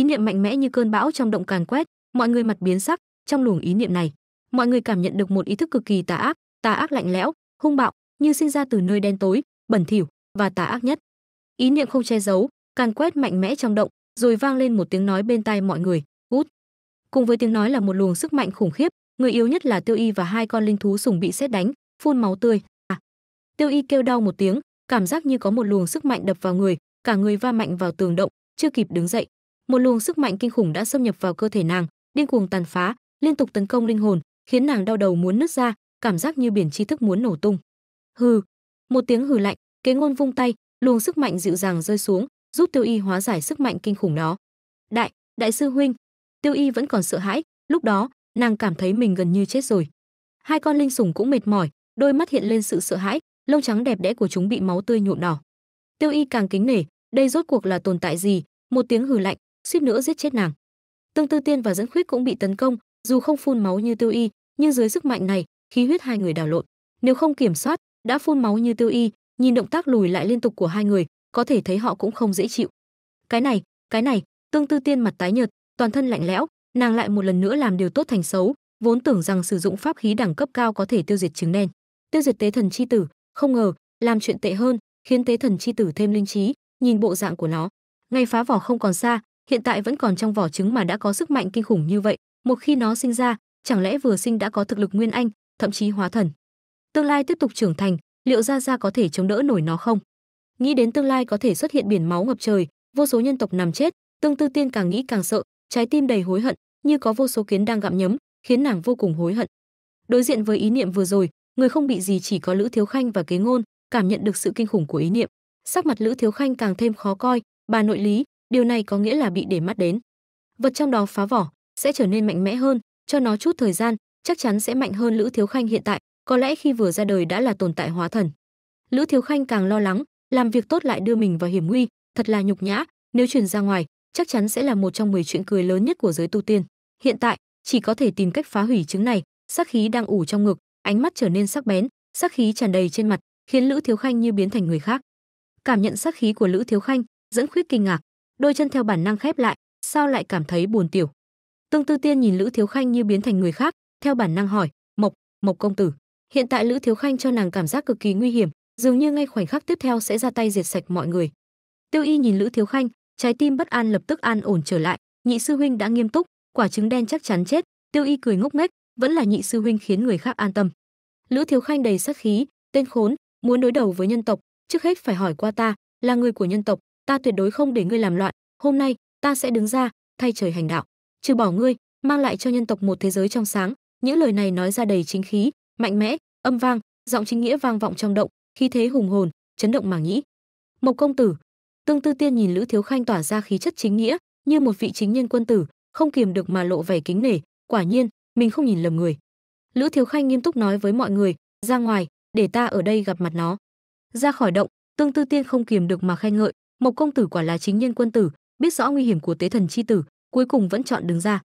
ý niệm mạnh mẽ như cơn bão trong động càn quét mọi người mặt biến sắc trong luồng ý niệm này mọi người cảm nhận được một ý thức cực kỳ tà ác tà ác lạnh lẽo hung bạo như sinh ra từ nơi đen tối bẩn thỉu và tà ác nhất ý niệm không che giấu càn quét mạnh mẽ trong động rồi vang lên một tiếng nói bên tai mọi người út cùng với tiếng nói là một luồng sức mạnh khủng khiếp người yếu nhất là tiêu y và hai con linh thú sùng bị xét đánh phun máu tươi à. tiêu y kêu đau một tiếng cảm giác như có một luồng sức mạnh đập vào người cả người va mạnh vào tường động chưa kịp đứng dậy một luồng sức mạnh kinh khủng đã xâm nhập vào cơ thể nàng, điên cuồng tàn phá, liên tục tấn công linh hồn, khiến nàng đau đầu muốn nứt ra, cảm giác như biển tri thức muốn nổ tung. Hừ, một tiếng hừ lạnh, Kế Ngôn vung tay, luồng sức mạnh dịu dàng rơi xuống, giúp Tiêu Y hóa giải sức mạnh kinh khủng đó. Đại, đại sư huynh. Tiêu Y vẫn còn sợ hãi, lúc đó, nàng cảm thấy mình gần như chết rồi. Hai con linh sủng cũng mệt mỏi, đôi mắt hiện lên sự sợ hãi, lông trắng đẹp đẽ của chúng bị máu tươi nhuộm đỏ. Tiêu Y càng kính nể, đây rốt cuộc là tồn tại gì? Một tiếng hừ lạnh, suýt nữa giết chết nàng tương tư tiên và dẫn khuyết cũng bị tấn công dù không phun máu như tiêu y nhưng dưới sức mạnh này khí huyết hai người đảo lộn nếu không kiểm soát đã phun máu như tiêu y nhìn động tác lùi lại liên tục của hai người có thể thấy họ cũng không dễ chịu cái này cái này tương tư tiên mặt tái nhợt toàn thân lạnh lẽo nàng lại một lần nữa làm điều tốt thành xấu vốn tưởng rằng sử dụng pháp khí đẳng cấp cao có thể tiêu diệt trứng đen tiêu diệt tế thần chi tử không ngờ làm chuyện tệ hơn khiến tế thần chi tử thêm linh trí nhìn bộ dạng của nó ngay phá vỏ không còn xa hiện tại vẫn còn trong vỏ trứng mà đã có sức mạnh kinh khủng như vậy, một khi nó sinh ra, chẳng lẽ vừa sinh đã có thực lực nguyên anh, thậm chí hóa thần. Tương lai tiếp tục trưởng thành, liệu Gia Gia có thể chống đỡ nổi nó không? Nghĩ đến tương lai có thể xuất hiện biển máu ngập trời, vô số nhân tộc nằm chết, Tương Tư Tiên càng nghĩ càng sợ, trái tim đầy hối hận, như có vô số kiến đang gặm nhấm, khiến nàng vô cùng hối hận. Đối diện với ý niệm vừa rồi, người không bị gì chỉ có Lữ Thiếu Khanh và Kế Ngôn, cảm nhận được sự kinh khủng của ý niệm. Sắc mặt Lữ Thiếu Khanh càng thêm khó coi, bà nội lý, điều này có nghĩa là bị để mắt đến. Vật trong đó phá vỏ sẽ trở nên mạnh mẽ hơn, cho nó chút thời gian, chắc chắn sẽ mạnh hơn Lữ Thiếu Khanh hiện tại, có lẽ khi vừa ra đời đã là tồn tại hóa thần. Lữ Thiếu Khanh càng lo lắng, làm việc tốt lại đưa mình vào hiểm nguy, thật là nhục nhã, nếu truyền ra ngoài, chắc chắn sẽ là một trong 10 chuyện cười lớn nhất của giới tu tiên. Hiện tại, chỉ có thể tìm cách phá hủy chứng này, sắc khí đang ủ trong ngực, ánh mắt trở nên sắc bén, sắc khí tràn đầy trên mặt, khiến Lữ Thiếu Khanh như biến thành người khác. Cảm nhận sắc khí của Lữ Thiếu Khanh, dẫn khuyết kinh ngạc, đôi chân theo bản năng khép lại, sao lại cảm thấy buồn tiểu. Tương Tư Tiên nhìn Lữ Thiếu Khanh như biến thành người khác, theo bản năng hỏi, "Mộc, Mộc công tử." Hiện tại Lữ Thiếu Khanh cho nàng cảm giác cực kỳ nguy hiểm, dường như ngay khoảnh khắc tiếp theo sẽ ra tay diệt sạch mọi người. Tiêu Y nhìn Lữ Thiếu Khanh, trái tim bất an lập tức an ổn trở lại, nhị sư huynh đã nghiêm túc, quả trứng đen chắc chắn chết, Tiêu Y cười ngốc nghếch, vẫn là nhị sư huynh khiến người khác an tâm. Lữ Thiếu Khanh đầy sát khí, tên khốn, muốn đối đầu với nhân tộc, trước hết phải hỏi qua ta, là người của nhân tộc, ta tuyệt đối không để ngươi làm loạn hôm nay ta sẽ đứng ra thay trời hành đạo trừ bỏ ngươi mang lại cho nhân tộc một thế giới trong sáng những lời này nói ra đầy chính khí mạnh mẽ âm vang giọng chính nghĩa vang vọng trong động khí thế hùng hồn chấn động màng nhĩ mộc công tử tương tư tiên nhìn lữ thiếu khanh tỏa ra khí chất chính nghĩa như một vị chính nhân quân tử không kiềm được mà lộ vẻ kính nể quả nhiên mình không nhìn lầm người lữ thiếu khanh nghiêm túc nói với mọi người ra ngoài để ta ở đây gặp mặt nó ra khỏi động tương tư tiên không kiềm được mà khen ngợi một công tử quả là chính nhân quân tử, biết rõ nguy hiểm của tế thần chi tử, cuối cùng vẫn chọn đứng ra.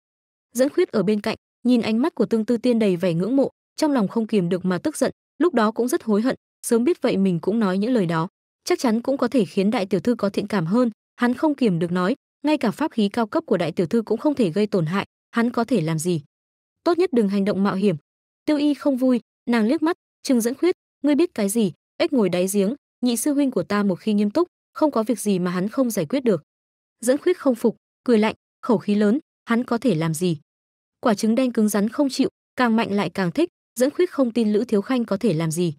Dẫn khuyết ở bên cạnh, nhìn ánh mắt của Tương Tư Tiên đầy vẻ ngưỡng mộ, trong lòng không kiềm được mà tức giận, lúc đó cũng rất hối hận, sớm biết vậy mình cũng nói những lời đó, chắc chắn cũng có thể khiến đại tiểu thư có thiện cảm hơn, hắn không kiềm được nói, ngay cả pháp khí cao cấp của đại tiểu thư cũng không thể gây tổn hại, hắn có thể làm gì? Tốt nhất đừng hành động mạo hiểm. Tiêu Y không vui, nàng liếc mắt, Trừng dẫn khuyết, ngươi biết cái gì? Ếch ngồi đáy giếng, nhị sư huynh của ta một khi nghiêm túc, không có việc gì mà hắn không giải quyết được. Dẫn khuyết không phục, cười lạnh, khẩu khí lớn, hắn có thể làm gì? Quả trứng đen cứng rắn không chịu, càng mạnh lại càng thích, dẫn khuyết không tin Lữ Thiếu Khanh có thể làm gì.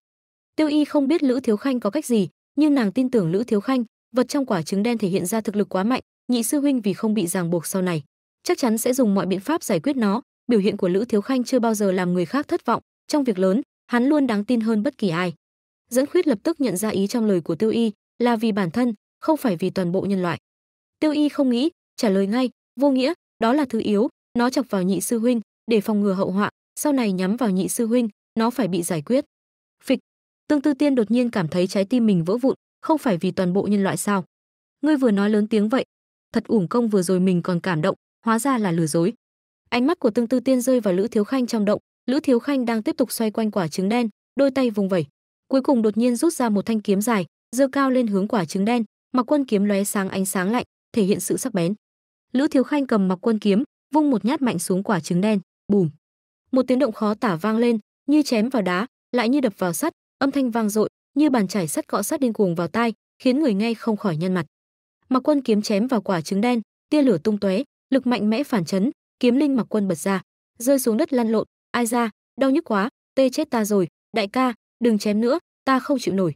Tiêu Y không biết Lữ Thiếu Khanh có cách gì, nhưng nàng tin tưởng Lữ Thiếu Khanh, vật trong quả trứng đen thể hiện ra thực lực quá mạnh, nhị sư huynh vì không bị ràng buộc sau này, chắc chắn sẽ dùng mọi biện pháp giải quyết nó, biểu hiện của Lữ Thiếu Khanh chưa bao giờ làm người khác thất vọng, trong việc lớn, hắn luôn đáng tin hơn bất kỳ ai. Dẫn Khuyết lập tức nhận ra ý trong lời của Tiêu Y, là vì bản thân, không phải vì toàn bộ nhân loại. Tiêu Y không nghĩ, trả lời ngay, vô nghĩa, đó là thứ yếu, nó chọc vào nhị sư huynh để phòng ngừa hậu họa, sau này nhắm vào nhị sư huynh, nó phải bị giải quyết. Phịch, Tương Tư Tiên đột nhiên cảm thấy trái tim mình vỡ vụn, không phải vì toàn bộ nhân loại sao? Ngươi vừa nói lớn tiếng vậy, thật uổng công vừa rồi mình còn cảm động, hóa ra là lừa dối. Ánh mắt của Tương Tư Tiên rơi vào Lữ Thiếu Khanh trong động, Lữ Thiếu Khanh đang tiếp tục xoay quanh quả trứng đen, đôi tay vùng vẩy. Cuối cùng đột nhiên rút ra một thanh kiếm dài, giơ cao lên hướng quả trứng đen, mặc quân kiếm lóe sáng ánh sáng lạnh, thể hiện sự sắc bén. Lữ Thiếu Khanh cầm mặc quân kiếm, vung một nhát mạnh xuống quả trứng đen, bùm. Một tiếng động khó tả vang lên, như chém vào đá, lại như đập vào sắt, âm thanh vang dội, như bàn chải sắt cọ sắt điên cuồng vào tai, khiến người nghe không khỏi nhăn mặt. Mặc quân kiếm chém vào quả trứng đen, tia lửa tung tóe, lực mạnh mẽ phản chấn, kiếm linh mặc quân bật ra, rơi xuống đất lăn lộn, ai ra, đau nhức quá, tê chết ta rồi, đại ca, đừng chém nữa, ta không chịu nổi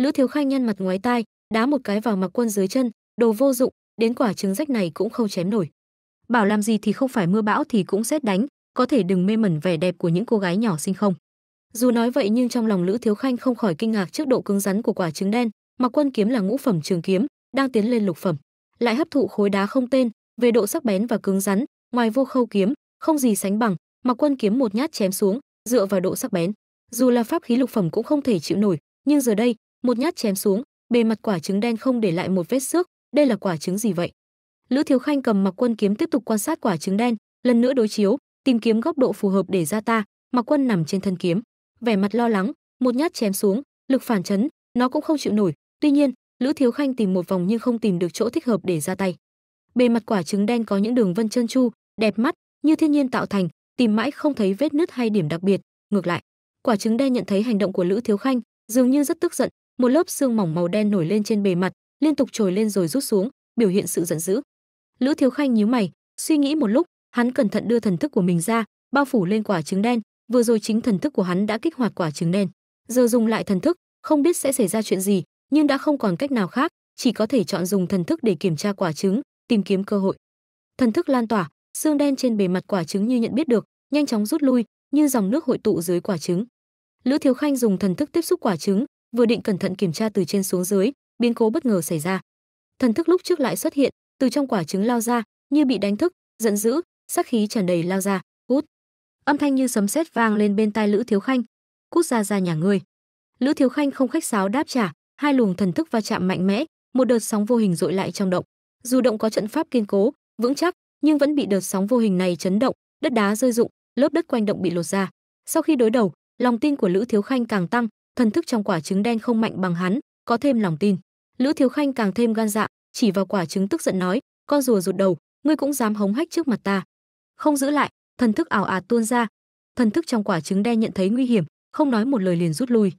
lữ thiếu khanh nhăn mặt ngoái tai đá một cái vào mặt quân dưới chân đồ vô dụng đến quả trứng rách này cũng không chém nổi bảo làm gì thì không phải mưa bão thì cũng xét đánh có thể đừng mê mẩn vẻ đẹp của những cô gái nhỏ xinh không dù nói vậy nhưng trong lòng lữ thiếu khanh không khỏi kinh ngạc trước độ cứng rắn của quả trứng đen mặc quân kiếm là ngũ phẩm trường kiếm đang tiến lên lục phẩm lại hấp thụ khối đá không tên về độ sắc bén và cứng rắn ngoài vô khâu kiếm không gì sánh bằng mặc quân kiếm một nhát chém xuống dựa vào độ sắc bén dù là pháp khí lục phẩm cũng không thể chịu nổi nhưng giờ đây một nhát chém xuống, bề mặt quả trứng đen không để lại một vết xước, đây là quả trứng gì vậy? Lữ Thiếu Khanh cầm mặc quân kiếm tiếp tục quan sát quả trứng đen, lần nữa đối chiếu, tìm kiếm góc độ phù hợp để ra ta, mặc quân nằm trên thân kiếm, vẻ mặt lo lắng, một nhát chém xuống, lực phản chấn, nó cũng không chịu nổi, tuy nhiên, Lữ Thiếu Khanh tìm một vòng nhưng không tìm được chỗ thích hợp để ra tay. Bề mặt quả trứng đen có những đường vân chân chu, đẹp mắt, như thiên nhiên tạo thành, tìm mãi không thấy vết nứt hay điểm đặc biệt, ngược lại, quả trứng đen nhận thấy hành động của Lữ Thiếu Khanh, dường như rất tức giận, một lớp xương mỏng màu đen nổi lên trên bề mặt, liên tục trồi lên rồi rút xuống, biểu hiện sự giận dữ. Lữ Thiếu Khanh nhíu mày, suy nghĩ một lúc, hắn cẩn thận đưa thần thức của mình ra, bao phủ lên quả trứng đen, vừa rồi chính thần thức của hắn đã kích hoạt quả trứng đen. Giờ dùng lại thần thức, không biết sẽ xảy ra chuyện gì, nhưng đã không còn cách nào khác, chỉ có thể chọn dùng thần thức để kiểm tra quả trứng, tìm kiếm cơ hội. Thần thức lan tỏa, xương đen trên bề mặt quả trứng như nhận biết được, nhanh chóng rút lui, như dòng nước hội tụ dưới quả trứng. Lữ Thiếu Khanh dùng thần thức tiếp xúc quả trứng, vừa định cẩn thận kiểm tra từ trên xuống dưới biến cố bất ngờ xảy ra thần thức lúc trước lại xuất hiện từ trong quả trứng lao ra như bị đánh thức giận dữ sắc khí tràn đầy lao ra cút âm thanh như sấm sét vang lên bên tai lữ thiếu khanh cút ra ra nhà ngươi lữ thiếu khanh không khách sáo đáp trả hai luồng thần thức va chạm mạnh mẽ một đợt sóng vô hình dội lại trong động dù động có trận pháp kiên cố vững chắc nhưng vẫn bị đợt sóng vô hình này chấn động đất đá rơi rụng lớp đất quanh động bị lột ra sau khi đối đầu lòng tin của lữ thiếu khanh càng tăng thần thức trong quả trứng đen không mạnh bằng hắn, có thêm lòng tin. Lữ Thiếu Khanh càng thêm gan dạ, chỉ vào quả trứng tức giận nói, con rùa rụt đầu, ngươi cũng dám hống hách trước mặt ta. Không giữ lại, thần thức ảo ạt tuôn ra. Thần thức trong quả trứng đen nhận thấy nguy hiểm, không nói một lời liền rút lui.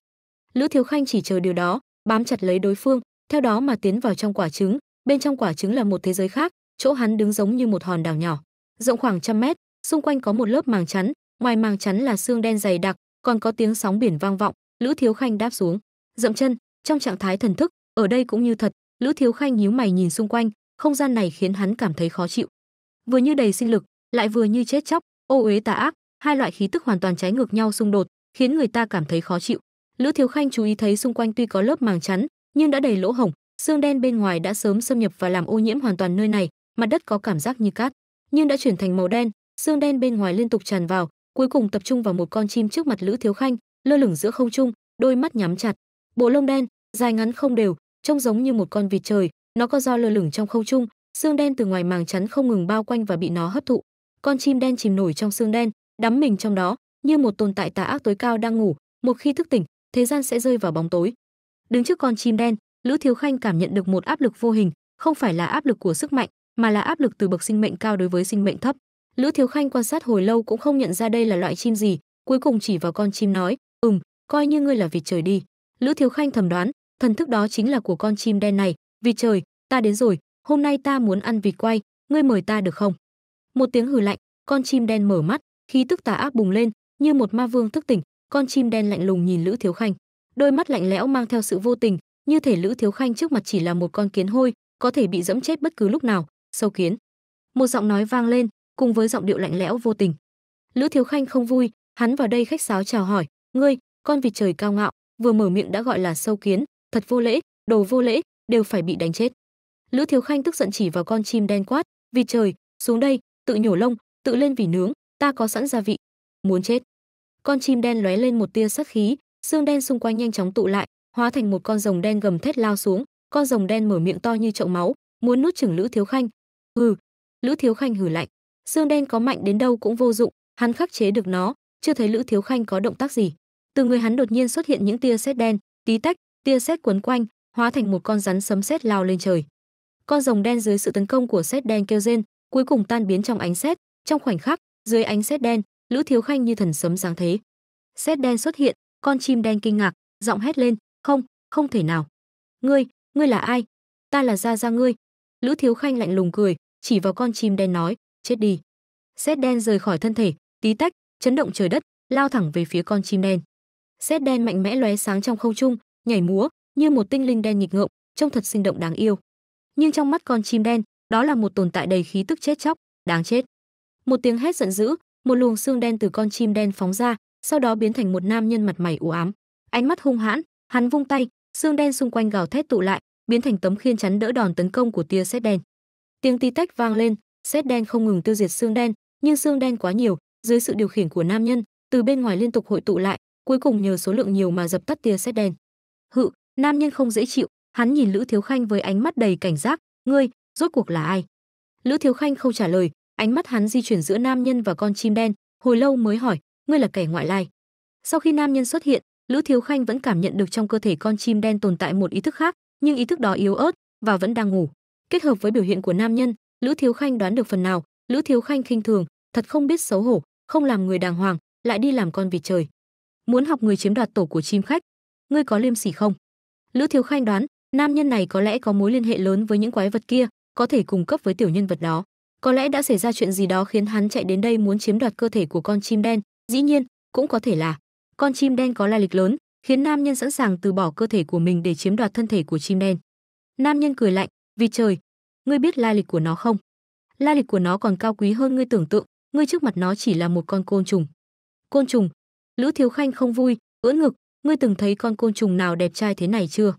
Lữ Thiếu Khanh chỉ chờ điều đó, bám chặt lấy đối phương, theo đó mà tiến vào trong quả trứng, bên trong quả trứng là một thế giới khác, chỗ hắn đứng giống như một hòn đảo nhỏ, rộng khoảng trăm mét, xung quanh có một lớp màng chắn, ngoài màng chắn là xương đen dày đặc, còn có tiếng sóng biển vang vọng, lữ thiếu khanh đáp xuống dậm chân trong trạng thái thần thức ở đây cũng như thật lữ thiếu khanh nhíu mày nhìn xung quanh không gian này khiến hắn cảm thấy khó chịu vừa như đầy sinh lực lại vừa như chết chóc ô uế tà ác hai loại khí tức hoàn toàn trái ngược nhau xung đột khiến người ta cảm thấy khó chịu lữ thiếu khanh chú ý thấy xung quanh tuy có lớp màng chắn nhưng đã đầy lỗ hổng xương đen bên ngoài đã sớm xâm nhập và làm ô nhiễm hoàn toàn nơi này mặt đất có cảm giác như cát nhưng đã chuyển thành màu đen xương đen bên ngoài liên tục tràn vào cuối cùng tập trung vào một con chim trước mặt lữ thiếu khanh lơ lửng giữa không trung, đôi mắt nhắm chặt, bộ lông đen, dài ngắn không đều, trông giống như một con vịt trời, nó có do lơ lửng trong không trung, xương đen từ ngoài màng chắn không ngừng bao quanh và bị nó hấp thụ. Con chim đen chìm nổi trong xương đen, đắm mình trong đó, như một tồn tại tà ác tối cao đang ngủ, một khi thức tỉnh, thế gian sẽ rơi vào bóng tối. Đứng trước con chim đen, Lữ Thiếu Khanh cảm nhận được một áp lực vô hình, không phải là áp lực của sức mạnh, mà là áp lực từ bậc sinh mệnh cao đối với sinh mệnh thấp. Lữ Thiếu Khanh quan sát hồi lâu cũng không nhận ra đây là loại chim gì, cuối cùng chỉ vào con chim nói, Ừm, coi như ngươi là vịt trời đi. Lữ Thiếu Khanh thầm đoán, thần thức đó chính là của con chim đen này. Vịt trời, ta đến rồi, hôm nay ta muốn ăn vịt quay, ngươi mời ta được không? Một tiếng hừ lạnh, con chim đen mở mắt, khí tức tà ác bùng lên, như một ma vương thức tỉnh, con chim đen lạnh lùng nhìn Lữ Thiếu Khanh, đôi mắt lạnh lẽo mang theo sự vô tình, như thể Lữ Thiếu Khanh trước mặt chỉ là một con kiến hôi, có thể bị dẫm chết bất cứ lúc nào, sâu kiến. Một giọng nói vang lên, cùng với giọng điệu lạnh lẽo vô tình. Lữ Thiếu Khanh không vui, hắn vào đây khách sáo chào hỏi, Ngươi, con vịt trời cao ngạo, vừa mở miệng đã gọi là sâu kiến, thật vô lễ, đồ vô lễ, đều phải bị đánh chết. Lữ Thiếu Khanh tức giận chỉ vào con chim đen quát, vịt trời, xuống đây, tự nhổ lông, tự lên vỉ nướng, ta có sẵn gia vị. Muốn chết. Con chim đen lóe lên một tia sắc khí, xương đen xung quanh nhanh chóng tụ lại, hóa thành một con rồng đen gầm thét lao xuống, con rồng đen mở miệng to như chậu máu, muốn nuốt chửng Lữ Thiếu Khanh. Hừ, Lữ Thiếu Khanh hừ lạnh, xương đen có mạnh đến đâu cũng vô dụng, hắn khắc chế được nó, chưa thấy Lữ Thiếu Khanh có động tác gì từ người hắn đột nhiên xuất hiện những tia sét đen tí tách tia sét quấn quanh hóa thành một con rắn sấm sét lao lên trời con rồng đen dưới sự tấn công của sét đen kêu rên cuối cùng tan biến trong ánh sét trong khoảnh khắc dưới ánh sét đen lữ thiếu khanh như thần sấm giáng thế sét đen xuất hiện con chim đen kinh ngạc giọng hét lên không không thể nào ngươi ngươi là ai ta là gia gia ngươi lữ thiếu khanh lạnh lùng cười chỉ vào con chim đen nói chết đi sét đen rời khỏi thân thể tí tách chấn động trời đất lao thẳng về phía con chim đen Sét đen mạnh mẽ lóe sáng trong không trung, nhảy múa như một tinh linh đen nghịch ngợm, trông thật sinh động đáng yêu. Nhưng trong mắt con chim đen, đó là một tồn tại đầy khí tức chết chóc, đáng chết. Một tiếng hét giận dữ, một luồng xương đen từ con chim đen phóng ra, sau đó biến thành một nam nhân mặt mày u ám, ánh mắt hung hãn, hắn vung tay, xương đen xung quanh gào thét tụ lại, biến thành tấm khiên chắn đỡ đòn tấn công của tia sét đen. Tiếng tí tách vang lên, sét đen không ngừng tiêu diệt xương đen, nhưng xương đen quá nhiều, dưới sự điều khiển của nam nhân, từ bên ngoài liên tục hội tụ lại, cuối cùng nhờ số lượng nhiều mà dập tắt tia sét đen. Hự, nam nhân không dễ chịu, hắn nhìn Lữ Thiếu Khanh với ánh mắt đầy cảnh giác, "Ngươi, rốt cuộc là ai?" Lữ Thiếu Khanh không trả lời, ánh mắt hắn di chuyển giữa nam nhân và con chim đen, hồi lâu mới hỏi, "Ngươi là kẻ ngoại lai?" Sau khi nam nhân xuất hiện, Lữ Thiếu Khanh vẫn cảm nhận được trong cơ thể con chim đen tồn tại một ý thức khác, nhưng ý thức đó yếu ớt và vẫn đang ngủ. Kết hợp với biểu hiện của nam nhân, Lữ Thiếu Khanh đoán được phần nào, Lữ Thiếu Khanh khinh thường, thật không biết xấu hổ, không làm người đàng hoàng, lại đi làm con vịt trời muốn học người chiếm đoạt tổ của chim khách ngươi có liêm sỉ không lữ thiếu khanh đoán nam nhân này có lẽ có mối liên hệ lớn với những quái vật kia có thể cung cấp với tiểu nhân vật đó có lẽ đã xảy ra chuyện gì đó khiến hắn chạy đến đây muốn chiếm đoạt cơ thể của con chim đen dĩ nhiên cũng có thể là con chim đen có lai lịch lớn khiến nam nhân sẵn sàng từ bỏ cơ thể của mình để chiếm đoạt thân thể của chim đen nam nhân cười lạnh vì trời ngươi biết lai lịch của nó không lai lịch của nó còn cao quý hơn ngươi tưởng tượng ngươi trước mặt nó chỉ là một con côn trùng côn trùng Lữ Thiếu Khanh không vui, ưỡn ngực, ngươi từng thấy con côn trùng nào đẹp trai thế này chưa?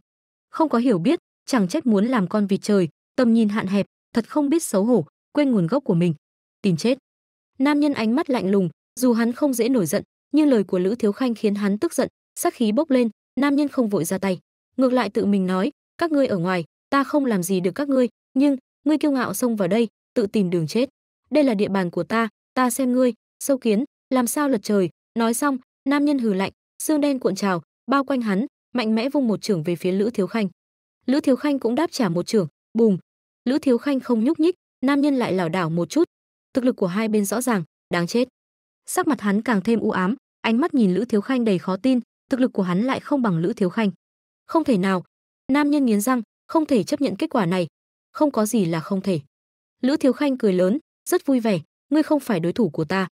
Không có hiểu biết, chẳng trách muốn làm con vịt trời, tầm nhìn hạn hẹp, thật không biết xấu hổ, quên nguồn gốc của mình. Tìm chết. Nam nhân ánh mắt lạnh lùng, dù hắn không dễ nổi giận, nhưng lời của Lữ Thiếu Khanh khiến hắn tức giận, sát khí bốc lên, nam nhân không vội ra tay, ngược lại tự mình nói, các ngươi ở ngoài, ta không làm gì được các ngươi, nhưng ngươi kiêu ngạo xông vào đây, tự tìm đường chết. Đây là địa bàn của ta, ta xem ngươi, sâu kiến, làm sao lật trời, Nói xong, nam nhân hừ lạnh, xương đen cuộn trào, bao quanh hắn, mạnh mẽ vung một trường về phía Lữ Thiếu Khanh. Lữ Thiếu Khanh cũng đáp trả một trường, bùm. Lữ Thiếu Khanh không nhúc nhích, nam nhân lại lảo đảo một chút. Thực lực của hai bên rõ ràng, đáng chết. Sắc mặt hắn càng thêm u ám, ánh mắt nhìn Lữ Thiếu Khanh đầy khó tin, thực lực của hắn lại không bằng Lữ Thiếu Khanh. Không thể nào. Nam nhân nghiến răng, không thể chấp nhận kết quả này, không có gì là không thể. Lữ Thiếu Khanh cười lớn, rất vui vẻ, ngươi không phải đối thủ của ta.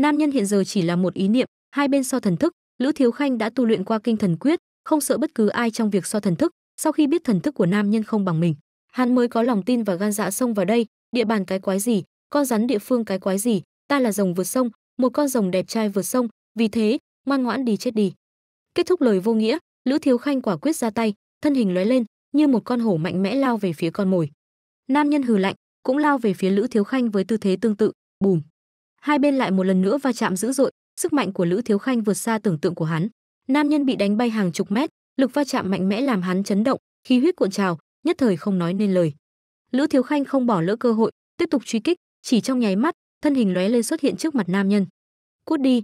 Nam nhân hiện giờ chỉ là một ý niệm, hai bên so thần thức, Lữ Thiếu Khanh đã tu luyện qua kinh thần quyết, không sợ bất cứ ai trong việc so thần thức, sau khi biết thần thức của nam nhân không bằng mình, hắn mới có lòng tin và gan dạ xông vào đây, địa bàn cái quái gì, con rắn địa phương cái quái gì, ta là rồng vượt sông, một con rồng đẹp trai vượt sông, vì thế, ngoan ngoãn đi chết đi. Kết thúc lời vô nghĩa, Lữ Thiếu Khanh quả quyết ra tay, thân hình lóe lên, như một con hổ mạnh mẽ lao về phía con mồi. Nam nhân hừ lạnh, cũng lao về phía Lữ Thiếu Khanh với tư thế tương tự, bùm hai bên lại một lần nữa va chạm dữ dội sức mạnh của lữ thiếu khanh vượt xa tưởng tượng của hắn nam nhân bị đánh bay hàng chục mét lực va chạm mạnh mẽ làm hắn chấn động khí huyết cuộn trào nhất thời không nói nên lời lữ thiếu khanh không bỏ lỡ cơ hội tiếp tục truy kích chỉ trong nháy mắt thân hình lóe lên xuất hiện trước mặt nam nhân cút đi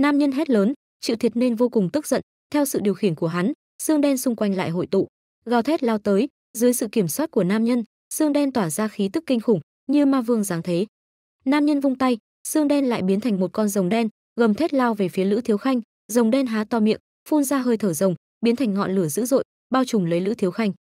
nam nhân hét lớn chịu thiệt nên vô cùng tức giận theo sự điều khiển của hắn xương đen xung quanh lại hội tụ gào thét lao tới dưới sự kiểm soát của nam nhân xương đen tỏa ra khí tức kinh khủng như ma vương giáng thế nam nhân vung tay xương đen lại biến thành một con rồng đen gầm thét lao về phía lữ thiếu khanh rồng đen há to miệng phun ra hơi thở rồng biến thành ngọn lửa dữ dội bao trùm lấy lữ thiếu khanh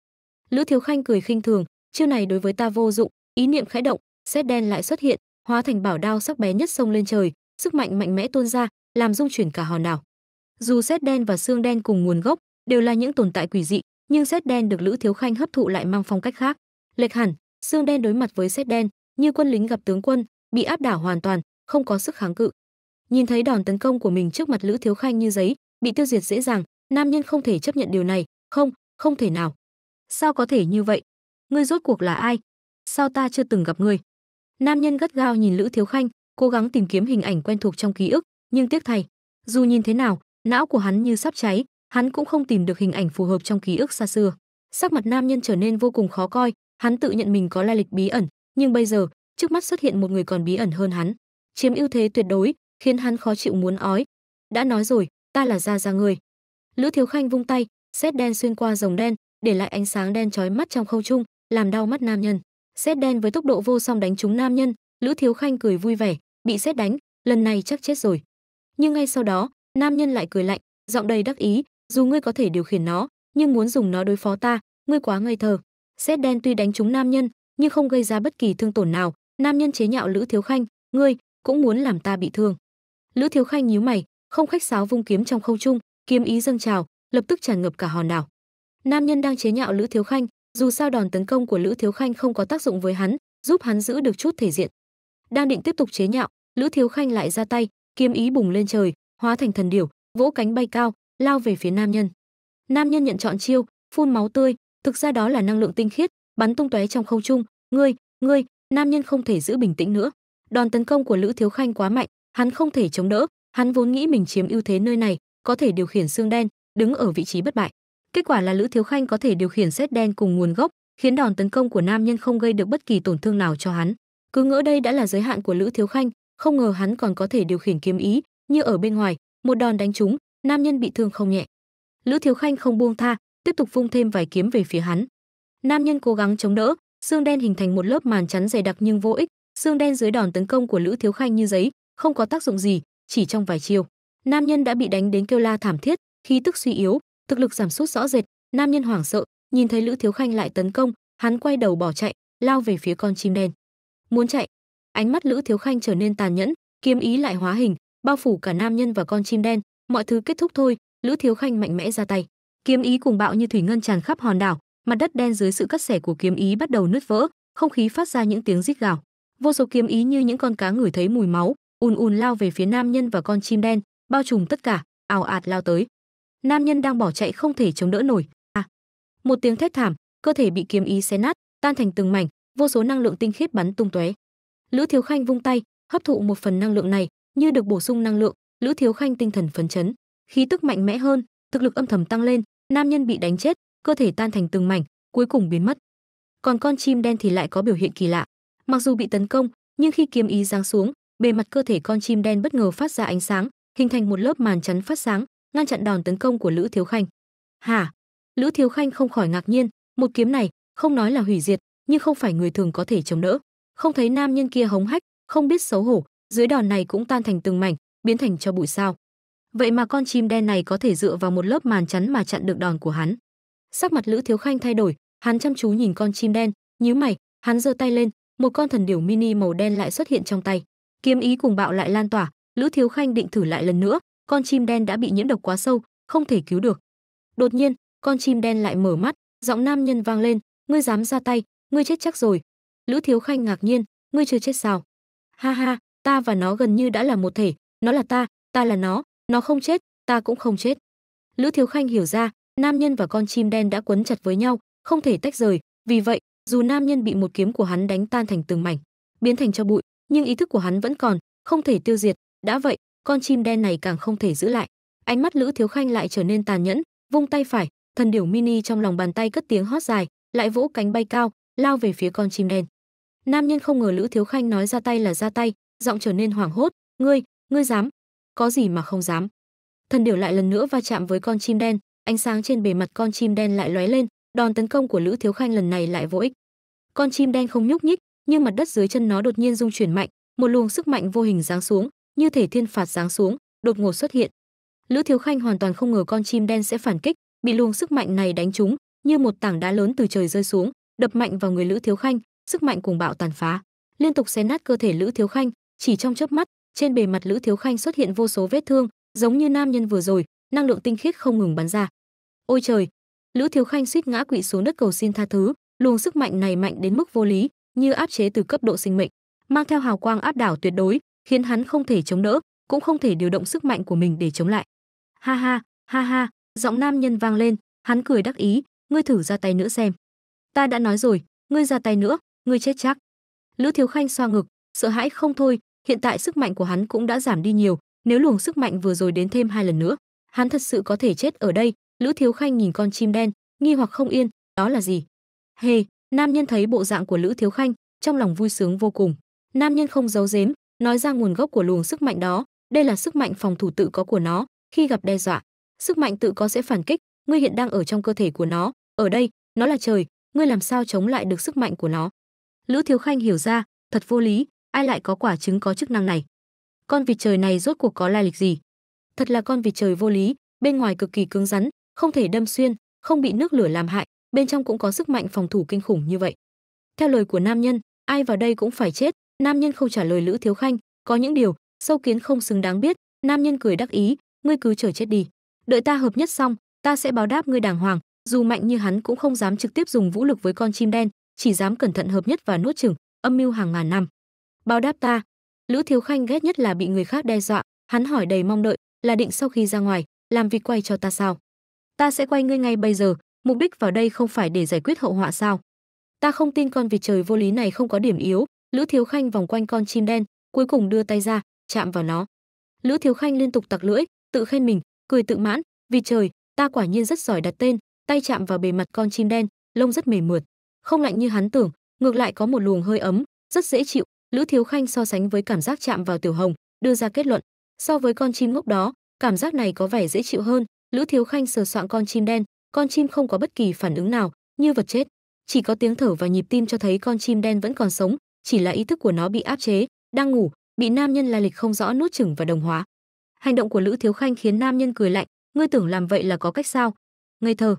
lữ thiếu khanh cười khinh thường chiêu này đối với ta vô dụng ý niệm khẽ động xét đen lại xuất hiện hóa thành bảo đao sắc bé nhất sông lên trời sức mạnh mạnh mẽ tuôn ra làm rung chuyển cả hòn đảo dù xét đen và xương đen cùng nguồn gốc đều là những tồn tại quỷ dị nhưng xét đen được lữ thiếu khanh hấp thụ lại mang phong cách khác lệch hẳn xương đen đối mặt với xét đen như quân lính gặp tướng quân bị áp đảo hoàn toàn không có sức kháng cự nhìn thấy đòn tấn công của mình trước mặt lữ thiếu khanh như giấy bị tiêu diệt dễ dàng nam nhân không thể chấp nhận điều này không không thể nào sao có thể như vậy ngươi rốt cuộc là ai sao ta chưa từng gặp ngươi nam nhân gắt gao nhìn lữ thiếu khanh cố gắng tìm kiếm hình ảnh quen thuộc trong ký ức nhưng tiếc thay dù nhìn thế nào não của hắn như sắp cháy hắn cũng không tìm được hình ảnh phù hợp trong ký ức xa xưa sắc mặt nam nhân trở nên vô cùng khó coi hắn tự nhận mình có lai lịch bí ẩn nhưng bây giờ trước mắt xuất hiện một người còn bí ẩn hơn hắn chiếm ưu thế tuyệt đối, khiến hắn khó chịu muốn ói. Đã nói rồi, ta là gia gia người. Lữ Thiếu Khanh vung tay, sét đen xuyên qua rồng đen, để lại ánh sáng đen chói mắt trong không trung, làm đau mắt nam nhân. Sét đen với tốc độ vô song đánh trúng nam nhân, Lữ Thiếu Khanh cười vui vẻ, bị sét đánh, lần này chắc chết rồi. Nhưng ngay sau đó, nam nhân lại cười lạnh, giọng đầy đắc ý, dù ngươi có thể điều khiển nó, nhưng muốn dùng nó đối phó ta, ngươi quá ngây thơ. Sét đen tuy đánh trúng nam nhân, nhưng không gây ra bất kỳ thương tổn nào, nam nhân chế nhạo Lữ Thiếu Khanh, ngươi, cũng muốn làm ta bị thương lữ thiếu khanh nhíu mày không khách sáo vung kiếm trong không trung kiếm ý dâng trào lập tức tràn ngập cả hòn đảo nam nhân đang chế nhạo lữ thiếu khanh dù sao đòn tấn công của lữ thiếu khanh không có tác dụng với hắn giúp hắn giữ được chút thể diện đang định tiếp tục chế nhạo lữ thiếu khanh lại ra tay kiếm ý bùng lên trời hóa thành thần điểu vỗ cánh bay cao lao về phía nam nhân nam nhân nhận chọn chiêu phun máu tươi thực ra đó là năng lượng tinh khiết bắn tung tóe trong không trung ngươi ngươi nam nhân không thể giữ bình tĩnh nữa Đòn tấn công của Lữ Thiếu Khanh quá mạnh, hắn không thể chống đỡ, hắn vốn nghĩ mình chiếm ưu thế nơi này, có thể điều khiển xương đen, đứng ở vị trí bất bại. Kết quả là Lữ Thiếu Khanh có thể điều khiển xét đen cùng nguồn gốc, khiến đòn tấn công của nam nhân không gây được bất kỳ tổn thương nào cho hắn. Cứ ngỡ đây đã là giới hạn của Lữ Thiếu Khanh, không ngờ hắn còn có thể điều khiển kiếm ý, như ở bên ngoài, một đòn đánh trúng, nam nhân bị thương không nhẹ. Lữ Thiếu Khanh không buông tha, tiếp tục vung thêm vài kiếm về phía hắn. Nam nhân cố gắng chống đỡ, xương đen hình thành một lớp màn chắn dày đặc nhưng vô ích, xương đen dưới đòn tấn công của Lữ Thiếu Khanh như giấy, không có tác dụng gì, chỉ trong vài chiêu, nam nhân đã bị đánh đến kêu la thảm thiết, khí tức suy yếu, thực lực giảm sút rõ rệt, nam nhân hoảng sợ, nhìn thấy Lữ Thiếu Khanh lại tấn công, hắn quay đầu bỏ chạy, lao về phía con chim đen. Muốn chạy, ánh mắt Lữ Thiếu Khanh trở nên tàn nhẫn, kiếm ý lại hóa hình, bao phủ cả nam nhân và con chim đen, mọi thứ kết thúc thôi, Lữ Thiếu Khanh mạnh mẽ ra tay. Kiếm ý cùng bạo như thủy ngân tràn khắp hòn đảo, mặt đất đen dưới sự cắt xẻ của kiếm ý bắt đầu nứt vỡ, không khí phát ra những tiếng rít gào vô số kiếm ý như những con cá ngửi thấy mùi máu ùn ùn lao về phía nam nhân và con chim đen bao trùm tất cả ào ạt lao tới nam nhân đang bỏ chạy không thể chống đỡ nổi à một tiếng thét thảm cơ thể bị kiếm ý xé nát tan thành từng mảnh vô số năng lượng tinh khiết bắn tung tóe lữ thiếu khanh vung tay hấp thụ một phần năng lượng này như được bổ sung năng lượng lữ thiếu khanh tinh thần phấn chấn khí tức mạnh mẽ hơn thực lực âm thầm tăng lên nam nhân bị đánh chết cơ thể tan thành từng mảnh cuối cùng biến mất còn con chim đen thì lại có biểu hiện kỳ lạ Mặc dù bị tấn công, nhưng khi kiếm ý giáng xuống, bề mặt cơ thể con chim đen bất ngờ phát ra ánh sáng, hình thành một lớp màn chắn phát sáng, ngăn chặn đòn tấn công của Lữ Thiếu Khanh. "Hả?" Lữ Thiếu Khanh không khỏi ngạc nhiên, một kiếm này, không nói là hủy diệt, nhưng không phải người thường có thể chống đỡ. Không thấy nam nhân kia hống hách, không biết xấu hổ, dưới đòn này cũng tan thành từng mảnh, biến thành cho bụi sao. Vậy mà con chim đen này có thể dựa vào một lớp màn chắn mà chặn được đòn của hắn. Sắc mặt Lữ Thiếu Khanh thay đổi, hắn chăm chú nhìn con chim đen, nhíu mày, hắn giơ tay lên, một con thần điểu mini màu đen lại xuất hiện trong tay. Kiếm ý cùng bạo lại lan tỏa, Lữ Thiếu Khanh định thử lại lần nữa, con chim đen đã bị nhiễm độc quá sâu, không thể cứu được. Đột nhiên, con chim đen lại mở mắt, giọng nam nhân vang lên, "Ngươi dám ra tay, ngươi chết chắc rồi." Lữ Thiếu Khanh ngạc nhiên, "Ngươi chưa chết sao?" "Ha ha, ta và nó gần như đã là một thể, nó là ta, ta là nó, nó không chết, ta cũng không chết." Lữ Thiếu Khanh hiểu ra, nam nhân và con chim đen đã quấn chặt với nhau, không thể tách rời, vì vậy, dù nam nhân bị một kiếm của hắn đánh tan thành từng mảnh, biến thành cho bụi, nhưng ý thức của hắn vẫn còn, không thể tiêu diệt, đã vậy, con chim đen này càng không thể giữ lại. Ánh mắt Lữ Thiếu Khanh lại trở nên tàn nhẫn, vung tay phải, thần điểu mini trong lòng bàn tay cất tiếng hót dài, lại vỗ cánh bay cao, lao về phía con chim đen. Nam nhân không ngờ Lữ Thiếu Khanh nói ra tay là ra tay, giọng trở nên hoảng hốt, "Ngươi, ngươi dám? Có gì mà không dám?" Thần điểu lại lần nữa va chạm với con chim đen, ánh sáng trên bề mặt con chim đen lại lóe lên, đòn tấn công của lữ thiếu khanh lần này lại vô ích con chim đen không nhúc nhích nhưng mặt đất dưới chân nó đột nhiên rung chuyển mạnh một luồng sức mạnh vô hình giáng xuống như thể thiên phạt giáng xuống đột ngột xuất hiện lữ thiếu khanh hoàn toàn không ngờ con chim đen sẽ phản kích bị luồng sức mạnh này đánh trúng như một tảng đá lớn từ trời rơi xuống đập mạnh vào người lữ thiếu khanh sức mạnh cùng bạo tàn phá liên tục xé nát cơ thể lữ thiếu khanh chỉ trong chớp mắt trên bề mặt lữ thiếu khanh xuất hiện vô số vết thương giống như nam nhân vừa rồi năng lượng tinh khiết không ngừng bắn ra ôi trời Lữ Thiếu Khanh suýt ngã quỵ xuống đất cầu xin tha thứ, luồng sức mạnh này mạnh đến mức vô lý, như áp chế từ cấp độ sinh mệnh, mang theo hào quang áp đảo tuyệt đối, khiến hắn không thể chống đỡ, cũng không thể điều động sức mạnh của mình để chống lại. Ha ha, ha ha, giọng nam nhân vang lên, hắn cười đắc ý, ngươi thử ra tay nữa xem. Ta đã nói rồi, ngươi ra tay nữa, ngươi chết chắc. Lữ Thiếu Khanh xoa ngực, sợ hãi không thôi, hiện tại sức mạnh của hắn cũng đã giảm đi nhiều, nếu luồng sức mạnh vừa rồi đến thêm hai lần nữa, hắn thật sự có thể chết ở đây, Lữ Thiếu Khanh nhìn con chim đen, nghi hoặc không yên, đó là gì? Hề, nam nhân thấy bộ dạng của Lữ Thiếu Khanh, trong lòng vui sướng vô cùng. Nam nhân không giấu giếm, nói ra nguồn gốc của luồng sức mạnh đó, đây là sức mạnh phòng thủ tự có của nó, khi gặp đe dọa, sức mạnh tự có sẽ phản kích, ngươi hiện đang ở trong cơ thể của nó, ở đây, nó là trời, ngươi làm sao chống lại được sức mạnh của nó? Lữ Thiếu Khanh hiểu ra, thật vô lý, ai lại có quả trứng có chức năng này? Con vịt trời này rốt cuộc có lai lịch gì? Thật là con vịt trời vô lý, bên ngoài cực kỳ cứng rắn, không thể đâm xuyên, không bị nước lửa làm hại, bên trong cũng có sức mạnh phòng thủ kinh khủng như vậy. Theo lời của nam nhân, ai vào đây cũng phải chết, nam nhân không trả lời Lữ Thiếu Khanh, có những điều sâu kiến không xứng đáng biết, nam nhân cười đắc ý, ngươi cứ chờ chết đi, đợi ta hợp nhất xong, ta sẽ báo đáp ngươi đàng hoàng, dù mạnh như hắn cũng không dám trực tiếp dùng vũ lực với con chim đen, chỉ dám cẩn thận hợp nhất và nuốt chửng, âm mưu hàng ngàn năm. Báo đáp ta. Lữ Thiếu Khanh ghét nhất là bị người khác đe dọa, hắn hỏi đầy mong đợi, là định sau khi ra ngoài, làm việc quay cho ta sao? ta sẽ quay ngươi ngay bây giờ mục đích vào đây không phải để giải quyết hậu họa sao ta không tin con vịt trời vô lý này không có điểm yếu lữ thiếu khanh vòng quanh con chim đen cuối cùng đưa tay ra chạm vào nó lữ thiếu khanh liên tục tặc lưỡi tự khen mình cười tự mãn vịt trời ta quả nhiên rất giỏi đặt tên tay chạm vào bề mặt con chim đen lông rất mềm mượt không lạnh như hắn tưởng ngược lại có một luồng hơi ấm rất dễ chịu lữ thiếu khanh so sánh với cảm giác chạm vào tiểu hồng đưa ra kết luận so với con chim ngốc đó cảm giác này có vẻ dễ chịu hơn Lữ Thiếu Khanh sờ soạn con chim đen, con chim không có bất kỳ phản ứng nào, như vật chết, chỉ có tiếng thở và nhịp tim cho thấy con chim đen vẫn còn sống, chỉ là ý thức của nó bị áp chế, đang ngủ, bị nam nhân lai lịch không rõ nuốt chửng và đồng hóa. Hành động của Lữ Thiếu Khanh khiến nam nhân cười lạnh, ngươi tưởng làm vậy là có cách sao? Ngây thơ.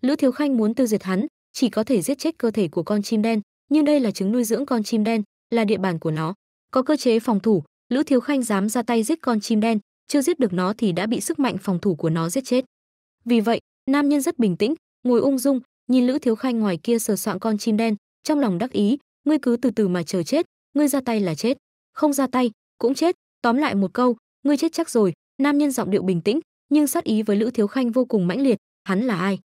Lữ Thiếu Khanh muốn tiêu diệt hắn, chỉ có thể giết chết cơ thể của con chim đen, nhưng đây là trứng nuôi dưỡng con chim đen, là địa bàn của nó, có cơ chế phòng thủ, Lữ Thiếu Khanh dám ra tay giết con chim đen, chưa giết được nó thì đã bị sức mạnh phòng thủ của nó giết chết. Vì vậy, nam nhân rất bình tĩnh, ngồi ung dung, nhìn Lữ Thiếu Khanh ngoài kia sờ soạn con chim đen, trong lòng đắc ý, ngươi cứ từ từ mà chờ chết, ngươi ra tay là chết, không ra tay cũng chết, tóm lại một câu, ngươi chết chắc rồi. Nam nhân giọng điệu bình tĩnh, nhưng sát ý với Lữ Thiếu Khanh vô cùng mãnh liệt, hắn là ai?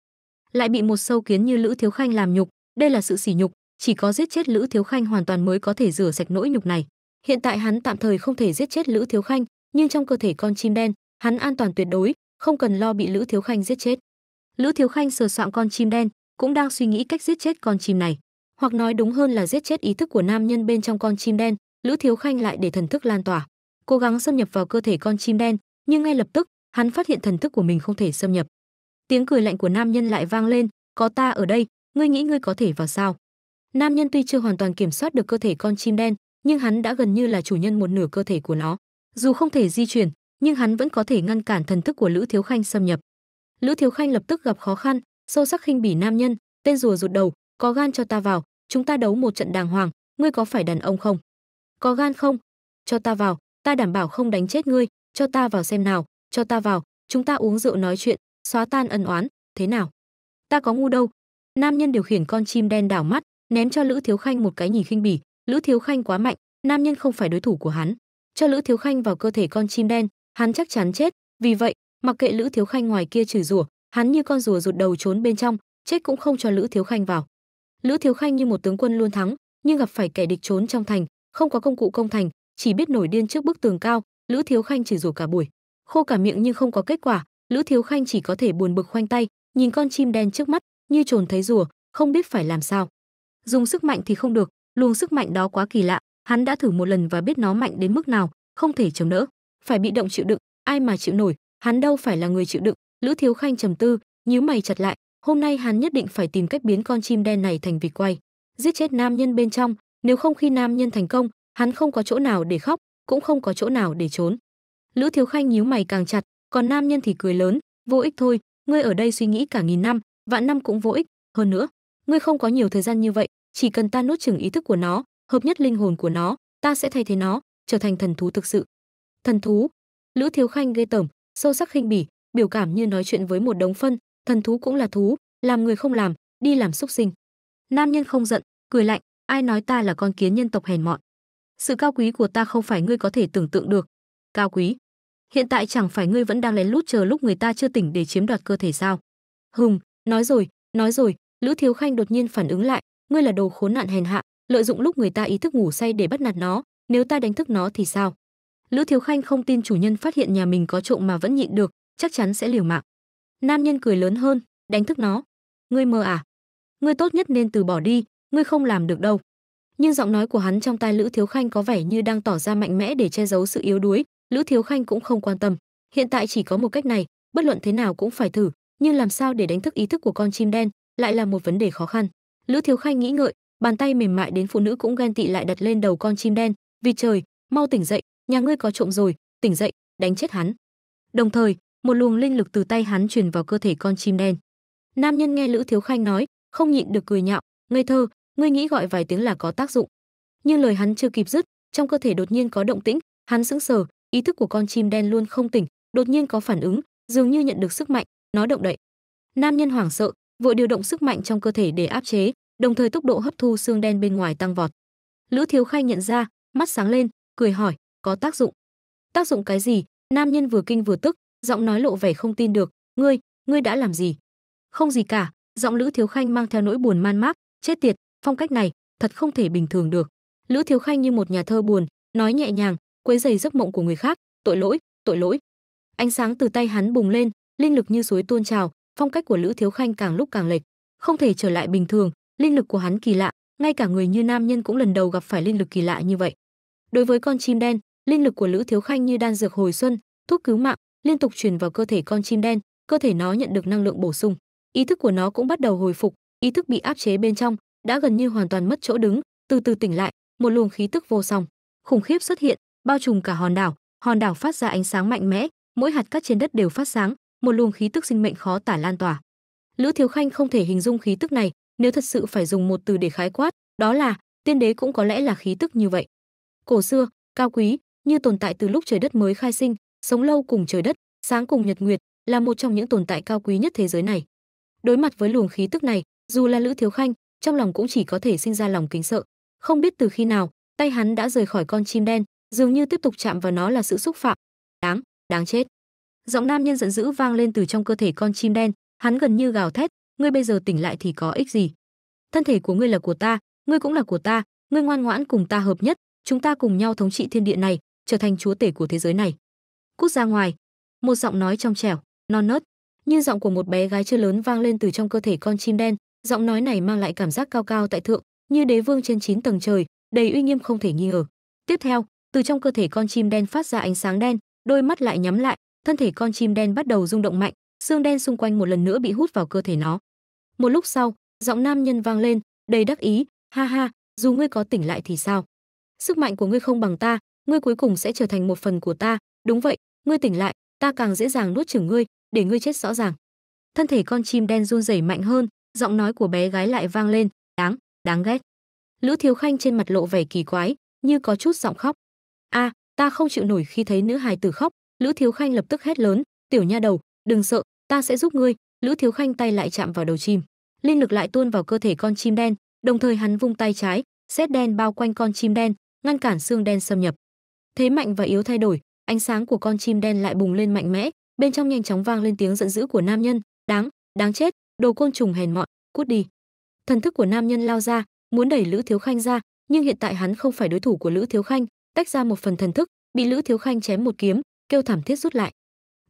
Lại bị một sâu kiến như Lữ Thiếu Khanh làm nhục, đây là sự sỉ nhục, chỉ có giết chết Lữ Thiếu Khanh hoàn toàn mới có thể rửa sạch nỗi nhục này. Hiện tại hắn tạm thời không thể giết chết Lữ Thiếu Khanh, nhưng trong cơ thể con chim đen, hắn an toàn tuyệt đối, không cần lo bị Lữ Thiếu Khanh giết chết. Lữ Thiếu Khanh sờ soạn con chim đen, cũng đang suy nghĩ cách giết chết con chim này, hoặc nói đúng hơn là giết chết ý thức của nam nhân bên trong con chim đen, Lữ Thiếu Khanh lại để thần thức lan tỏa, cố gắng xâm nhập vào cơ thể con chim đen, nhưng ngay lập tức, hắn phát hiện thần thức của mình không thể xâm nhập. Tiếng cười lạnh của nam nhân lại vang lên, "Có ta ở đây, ngươi nghĩ ngươi có thể vào sao?" Nam nhân tuy chưa hoàn toàn kiểm soát được cơ thể con chim đen, nhưng hắn đã gần như là chủ nhân một nửa cơ thể của nó. Dù không thể di chuyển, nhưng hắn vẫn có thể ngăn cản thần thức của Lữ Thiếu Khanh xâm nhập. Lữ Thiếu Khanh lập tức gặp khó khăn, sâu sắc khinh bỉ nam nhân, tên rùa rụt đầu, có gan cho ta vào, chúng ta đấu một trận đàng hoàng, ngươi có phải đàn ông không? Có gan không? Cho ta vào, ta đảm bảo không đánh chết ngươi, cho ta vào xem nào, cho ta vào, chúng ta uống rượu nói chuyện, xóa tan ân oán, thế nào? Ta có ngu đâu. Nam nhân điều khiển con chim đen đảo mắt, ném cho Lữ Thiếu Khanh một cái nhìn khinh bỉ, Lữ Thiếu Khanh quá mạnh, nam nhân không phải đối thủ của hắn cho Lữ Thiếu Khanh vào cơ thể con chim đen, hắn chắc chắn chết, vì vậy, mặc kệ Lữ Thiếu Khanh ngoài kia chửi rủa, hắn như con rùa rụt đầu trốn bên trong, chết cũng không cho Lữ Thiếu Khanh vào. Lữ Thiếu Khanh như một tướng quân luôn thắng, nhưng gặp phải kẻ địch trốn trong thành, không có công cụ công thành, chỉ biết nổi điên trước bức tường cao, Lữ Thiếu Khanh chửi rủa cả buổi, khô cả miệng nhưng không có kết quả, Lữ Thiếu Khanh chỉ có thể buồn bực khoanh tay, nhìn con chim đen trước mắt, như trồn thấy rùa, không biết phải làm sao. Dùng sức mạnh thì không được, luồng sức mạnh đó quá kỳ lạ, Hắn đã thử một lần và biết nó mạnh đến mức nào, không thể chống đỡ, phải bị động chịu đựng, ai mà chịu nổi, hắn đâu phải là người chịu đựng. Lữ Thiếu Khanh trầm tư, nhíu mày chặt lại, hôm nay hắn nhất định phải tìm cách biến con chim đen này thành vịt quay, giết chết nam nhân bên trong, nếu không khi nam nhân thành công, hắn không có chỗ nào để khóc, cũng không có chỗ nào để trốn. Lữ Thiếu Khanh nhíu mày càng chặt, còn nam nhân thì cười lớn, vô ích thôi, ngươi ở đây suy nghĩ cả nghìn năm, vạn năm cũng vô ích, hơn nữa, ngươi không có nhiều thời gian như vậy, chỉ cần ta nuốt chửng ý thức của nó, hợp nhất linh hồn của nó ta sẽ thay thế nó trở thành thần thú thực sự thần thú lữ thiếu khanh ghê tởm sâu sắc khinh bỉ biểu cảm như nói chuyện với một đống phân thần thú cũng là thú làm người không làm đi làm xúc sinh nam nhân không giận cười lạnh ai nói ta là con kiến nhân tộc hèn mọn sự cao quý của ta không phải ngươi có thể tưởng tượng được cao quý hiện tại chẳng phải ngươi vẫn đang lén lút chờ lúc người ta chưa tỉnh để chiếm đoạt cơ thể sao hùng nói rồi nói rồi lữ thiếu khanh đột nhiên phản ứng lại ngươi là đồ khốn nạn hèn hạ lợi dụng lúc người ta ý thức ngủ say để bắt nạt nó, nếu ta đánh thức nó thì sao? Lữ Thiếu Khanh không tin chủ nhân phát hiện nhà mình có trộm mà vẫn nhịn được, chắc chắn sẽ liều mạng. Nam nhân cười lớn hơn, đánh thức nó. Ngươi mơ à? Ngươi tốt nhất nên từ bỏ đi, ngươi không làm được đâu. Nhưng giọng nói của hắn trong tai Lữ Thiếu Khanh có vẻ như đang tỏ ra mạnh mẽ để che giấu sự yếu đuối, Lữ Thiếu Khanh cũng không quan tâm. Hiện tại chỉ có một cách này, bất luận thế nào cũng phải thử, nhưng làm sao để đánh thức ý thức của con chim đen lại là một vấn đề khó khăn. Lữ Thiếu Khanh nghĩ ngợi, bàn tay mềm mại đến phụ nữ cũng ghen tị lại đặt lên đầu con chim đen vì trời mau tỉnh dậy nhà ngươi có trộm rồi tỉnh dậy đánh chết hắn đồng thời một luồng linh lực từ tay hắn truyền vào cơ thể con chim đen nam nhân nghe lữ thiếu khanh nói không nhịn được cười nhạo ngây thơ ngươi nghĩ gọi vài tiếng là có tác dụng nhưng lời hắn chưa kịp dứt trong cơ thể đột nhiên có động tĩnh hắn sững sờ ý thức của con chim đen luôn không tỉnh đột nhiên có phản ứng dường như nhận được sức mạnh nó động đậy nam nhân hoảng sợ vội điều động sức mạnh trong cơ thể để áp chế đồng thời tốc độ hấp thu xương đen bên ngoài tăng vọt. Lữ Thiếu Khai nhận ra, mắt sáng lên, cười hỏi, có tác dụng. Tác dụng cái gì? Nam nhân vừa kinh vừa tức, giọng nói lộ vẻ không tin được, ngươi, ngươi đã làm gì? Không gì cả, giọng Lữ Thiếu Khanh mang theo nỗi buồn man mác, chết tiệt, phong cách này, thật không thể bình thường được. Lữ Thiếu Khanh như một nhà thơ buồn, nói nhẹ nhàng, quấy rầy giấc mộng của người khác, tội lỗi, tội lỗi. Ánh sáng từ tay hắn bùng lên, linh lực như suối tuôn trào, phong cách của Lữ Thiếu Khanh càng lúc càng lệch, không thể trở lại bình thường, linh lực của hắn kỳ lạ, ngay cả người như nam nhân cũng lần đầu gặp phải linh lực kỳ lạ như vậy. Đối với con chim đen, linh lực của Lữ Thiếu Khanh như đan dược hồi xuân, thuốc cứu mạng, liên tục truyền vào cơ thể con chim đen, cơ thể nó nhận được năng lượng bổ sung. Ý thức của nó cũng bắt đầu hồi phục, ý thức bị áp chế bên trong, đã gần như hoàn toàn mất chỗ đứng, từ từ tỉnh lại, một luồng khí tức vô song, khủng khiếp xuất hiện, bao trùm cả hòn đảo, hòn đảo phát ra ánh sáng mạnh mẽ, mỗi hạt cát trên đất đều phát sáng, một luồng khí tức sinh mệnh khó tả lan tỏa. Lữ Thiếu Khanh không thể hình dung khí tức này, nếu thật sự phải dùng một từ để khái quát, đó là tiên đế cũng có lẽ là khí tức như vậy. Cổ xưa, cao quý, như tồn tại từ lúc trời đất mới khai sinh, sống lâu cùng trời đất, sáng cùng nhật nguyệt, là một trong những tồn tại cao quý nhất thế giới này. Đối mặt với luồng khí tức này, dù là Lữ Thiếu Khanh, trong lòng cũng chỉ có thể sinh ra lòng kính sợ. Không biết từ khi nào, tay hắn đã rời khỏi con chim đen, dường như tiếp tục chạm vào nó là sự xúc phạm. Đáng, đáng chết. Giọng nam nhân giận dữ vang lên từ trong cơ thể con chim đen, hắn gần như gào thét, ngươi bây giờ tỉnh lại thì có ích gì? Thân thể của ngươi là của ta, ngươi cũng là của ta, ngươi ngoan ngoãn cùng ta hợp nhất, chúng ta cùng nhau thống trị thiên địa này, trở thành chúa tể của thế giới này. Cút ra ngoài, một giọng nói trong trẻo, non nớt, như giọng của một bé gái chưa lớn vang lên từ trong cơ thể con chim đen, giọng nói này mang lại cảm giác cao cao tại thượng, như đế vương trên 9 tầng trời, đầy uy nghiêm không thể nghi ngờ. Tiếp theo, từ trong cơ thể con chim đen phát ra ánh sáng đen, đôi mắt lại nhắm lại, thân thể con chim đen bắt đầu rung động mạnh, xương đen xung quanh một lần nữa bị hút vào cơ thể nó. Một lúc sau, giọng nam nhân vang lên, đầy đắc ý, "Ha ha, dù ngươi có tỉnh lại thì sao? Sức mạnh của ngươi không bằng ta, ngươi cuối cùng sẽ trở thành một phần của ta, đúng vậy, ngươi tỉnh lại, ta càng dễ dàng nuốt chửng ngươi, để ngươi chết rõ ràng." Thân thể con chim đen run rẩy mạnh hơn, giọng nói của bé gái lại vang lên, "Đáng, đáng ghét." Lữ Thiếu Khanh trên mặt lộ vẻ kỳ quái, như có chút giọng khóc. "A, ta không chịu nổi khi thấy nữ hài tử khóc." Lữ Thiếu Khanh lập tức hét lớn, "Tiểu nha đầu, đừng sợ, ta sẽ giúp ngươi, lữ thiếu khanh tay lại chạm vào đầu chim linh lực lại tuôn vào cơ thể con chim đen đồng thời hắn vung tay trái xét đen bao quanh con chim đen ngăn cản xương đen xâm nhập thế mạnh và yếu thay đổi ánh sáng của con chim đen lại bùng lên mạnh mẽ bên trong nhanh chóng vang lên tiếng giận dữ của nam nhân đáng đáng chết đồ côn trùng hèn mọn cút đi thần thức của nam nhân lao ra muốn đẩy lữ thiếu khanh ra nhưng hiện tại hắn không phải đối thủ của lữ thiếu khanh tách ra một phần thần thức bị lữ thiếu khanh chém một kiếm kêu thảm thiết rút lại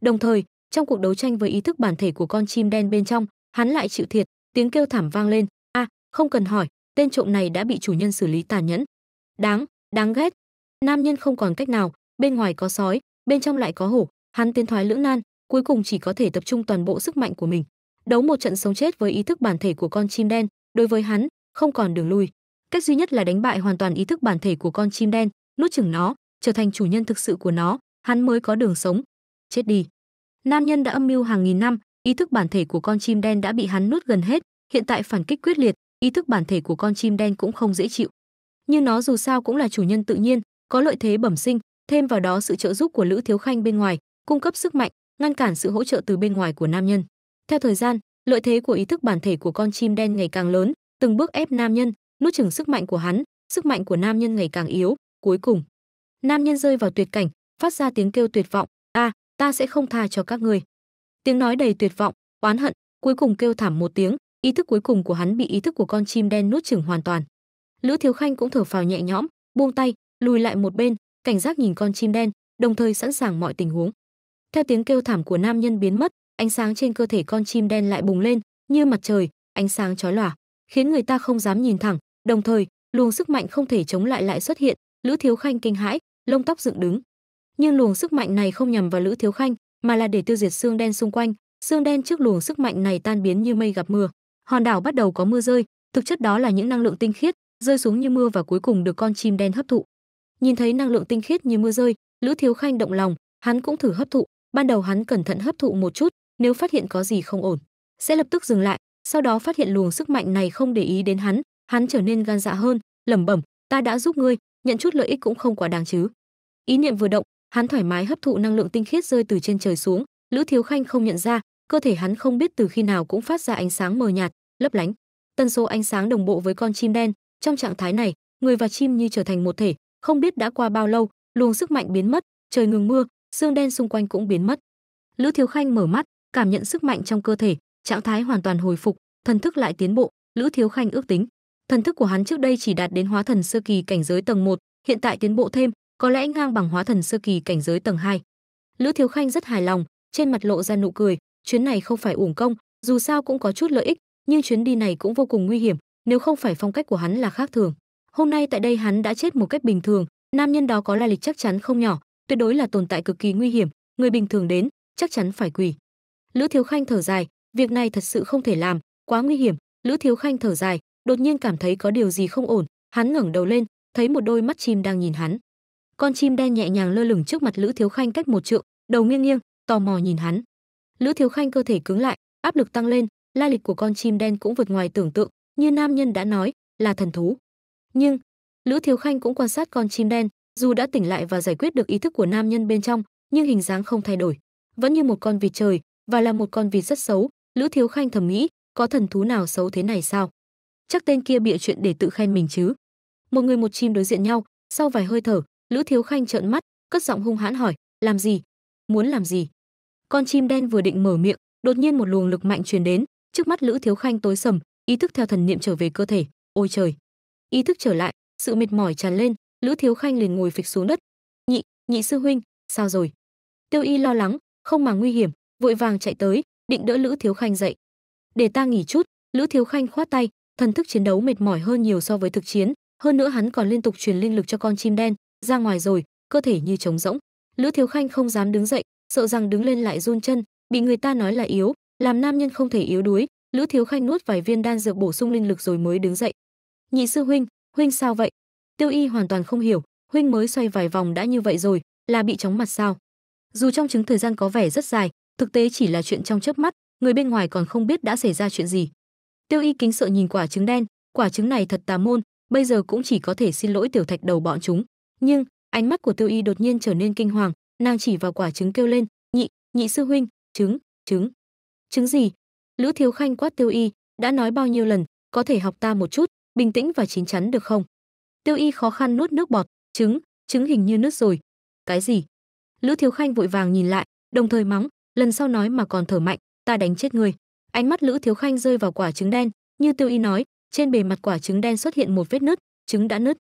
đồng thời trong cuộc đấu tranh với ý thức bản thể của con chim đen bên trong hắn lại chịu thiệt tiếng kêu thảm vang lên a không cần hỏi tên trộm này đã bị chủ nhân xử lý tàn nhẫn đáng đáng ghét nam nhân không còn cách nào bên ngoài có sói bên trong lại có hổ hắn tiến thoái lưỡng nan cuối cùng chỉ có thể tập trung toàn bộ sức mạnh của mình đấu một trận sống chết với ý thức bản thể của con chim đen đối với hắn không còn đường lui cách duy nhất là đánh bại hoàn toàn ý thức bản thể của con chim đen nuốt chửng nó trở thành chủ nhân thực sự của nó hắn mới có đường sống chết đi Nam nhân đã âm mưu hàng nghìn năm, ý thức bản thể của con chim đen đã bị hắn nuốt gần hết, hiện tại phản kích quyết liệt, ý thức bản thể của con chim đen cũng không dễ chịu. Nhưng nó dù sao cũng là chủ nhân tự nhiên, có lợi thế bẩm sinh, thêm vào đó sự trợ giúp của Lữ Thiếu Khanh bên ngoài, cung cấp sức mạnh, ngăn cản sự hỗ trợ từ bên ngoài của nam nhân. Theo thời gian, lợi thế của ý thức bản thể của con chim đen ngày càng lớn, từng bước ép nam nhân, nuốt chửng sức mạnh của hắn, sức mạnh của nam nhân ngày càng yếu, cuối cùng, nam nhân rơi vào tuyệt cảnh, phát ra tiếng kêu tuyệt vọng, a, ta sẽ không tha cho các ngươi. Tiếng nói đầy tuyệt vọng, oán hận, cuối cùng kêu thảm một tiếng, ý thức cuối cùng của hắn bị ý thức của con chim đen nuốt chửng hoàn toàn. Lữ Thiếu Khanh cũng thở phào nhẹ nhõm, buông tay, lùi lại một bên, cảnh giác nhìn con chim đen, đồng thời sẵn sàng mọi tình huống. Theo tiếng kêu thảm của nam nhân biến mất, ánh sáng trên cơ thể con chim đen lại bùng lên, như mặt trời, ánh sáng chói lòa, khiến người ta không dám nhìn thẳng, đồng thời, luồng sức mạnh không thể chống lại lại xuất hiện, Lữ Thiếu Khanh kinh hãi, lông tóc dựng đứng nhưng luồng sức mạnh này không nhằm vào Lữ Thiếu Khanh, mà là để tiêu diệt xương đen xung quanh, xương đen trước luồng sức mạnh này tan biến như mây gặp mưa. Hòn đảo bắt đầu có mưa rơi, thực chất đó là những năng lượng tinh khiết rơi xuống như mưa và cuối cùng được con chim đen hấp thụ. Nhìn thấy năng lượng tinh khiết như mưa rơi, Lữ Thiếu Khanh động lòng, hắn cũng thử hấp thụ, ban đầu hắn cẩn thận hấp thụ một chút, nếu phát hiện có gì không ổn, sẽ lập tức dừng lại, sau đó phát hiện luồng sức mạnh này không để ý đến hắn, hắn trở nên gan dạ hơn, lẩm bẩm, ta đã giúp ngươi, nhận chút lợi ích cũng không quá đáng chứ. Ý niệm vừa động, hắn thoải mái hấp thụ năng lượng tinh khiết rơi từ trên trời xuống lữ thiếu khanh không nhận ra cơ thể hắn không biết từ khi nào cũng phát ra ánh sáng mờ nhạt lấp lánh tần số ánh sáng đồng bộ với con chim đen trong trạng thái này người và chim như trở thành một thể không biết đã qua bao lâu luồng sức mạnh biến mất trời ngừng mưa xương đen xung quanh cũng biến mất lữ thiếu khanh mở mắt cảm nhận sức mạnh trong cơ thể trạng thái hoàn toàn hồi phục thần thức lại tiến bộ lữ thiếu khanh ước tính thần thức của hắn trước đây chỉ đạt đến hóa thần sơ kỳ cảnh giới tầng 1, hiện tại tiến bộ thêm có lẽ ngang bằng hóa thần sơ kỳ cảnh giới tầng 2. Lữ Thiếu Khanh rất hài lòng, trên mặt lộ ra nụ cười, chuyến này không phải uổng công, dù sao cũng có chút lợi ích, nhưng chuyến đi này cũng vô cùng nguy hiểm, nếu không phải phong cách của hắn là khác thường. Hôm nay tại đây hắn đã chết một cách bình thường, nam nhân đó có lai lịch chắc chắn không nhỏ, tuyệt đối là tồn tại cực kỳ nguy hiểm, người bình thường đến, chắc chắn phải quỳ. Lữ Thiếu Khanh thở dài, việc này thật sự không thể làm, quá nguy hiểm, Lữ Thiếu Khanh thở dài, đột nhiên cảm thấy có điều gì không ổn, hắn ngẩng đầu lên, thấy một đôi mắt chim đang nhìn hắn con chim đen nhẹ nhàng lơ lửng trước mặt lữ thiếu khanh cách một trượng đầu nghiêng nghiêng tò mò nhìn hắn lữ thiếu khanh cơ thể cứng lại áp lực tăng lên la lịch của con chim đen cũng vượt ngoài tưởng tượng như nam nhân đã nói là thần thú nhưng lữ thiếu khanh cũng quan sát con chim đen dù đã tỉnh lại và giải quyết được ý thức của nam nhân bên trong nhưng hình dáng không thay đổi vẫn như một con vịt trời và là một con vịt rất xấu lữ thiếu khanh thầm nghĩ có thần thú nào xấu thế này sao chắc tên kia bịa chuyện để tự khen mình chứ một người một chim đối diện nhau sau vài hơi thở Lữ Thiếu Khanh trợn mắt, cất giọng hung hãn hỏi, "Làm gì? Muốn làm gì?" Con chim đen vừa định mở miệng, đột nhiên một luồng lực mạnh truyền đến, trước mắt Lữ Thiếu Khanh tối sầm, ý thức theo thần niệm trở về cơ thể, "Ôi trời!" Ý thức trở lại, sự mệt mỏi tràn lên, Lữ Thiếu Khanh liền ngồi phịch xuống đất. "Nhị, nhị sư huynh, sao rồi?" Tiêu Y lo lắng, không mà nguy hiểm, vội vàng chạy tới, định đỡ Lữ Thiếu Khanh dậy. "Để ta nghỉ chút." Lữ Thiếu Khanh khoát tay, thần thức chiến đấu mệt mỏi hơn nhiều so với thực chiến, hơn nữa hắn còn liên tục truyền linh lực cho con chim đen, ra ngoài rồi cơ thể như trống rỗng lữ thiếu khanh không dám đứng dậy sợ rằng đứng lên lại run chân bị người ta nói là yếu làm nam nhân không thể yếu đuối lữ thiếu khanh nuốt vài viên đan dược bổ sung linh lực rồi mới đứng dậy nhị sư huynh huynh sao vậy tiêu y hoàn toàn không hiểu huynh mới xoay vài vòng đã như vậy rồi là bị chóng mặt sao dù trong chứng thời gian có vẻ rất dài thực tế chỉ là chuyện trong chớp mắt người bên ngoài còn không biết đã xảy ra chuyện gì tiêu y kính sợ nhìn quả trứng đen quả trứng này thật tà môn bây giờ cũng chỉ có thể xin lỗi tiểu thạch đầu bọn chúng nhưng ánh mắt của tiêu y đột nhiên trở nên kinh hoàng nàng chỉ vào quả trứng kêu lên nhị nhị sư huynh trứng trứng trứng gì lữ thiếu khanh quát tiêu y đã nói bao nhiêu lần có thể học ta một chút bình tĩnh và chín chắn được không tiêu y khó khăn nuốt nước bọt trứng trứng hình như nước rồi cái gì lữ thiếu khanh vội vàng nhìn lại đồng thời mắng lần sau nói mà còn thở mạnh ta đánh chết người ánh mắt lữ thiếu khanh rơi vào quả trứng đen như tiêu y nói trên bề mặt quả trứng đen xuất hiện một vết nứt trứng đã nứt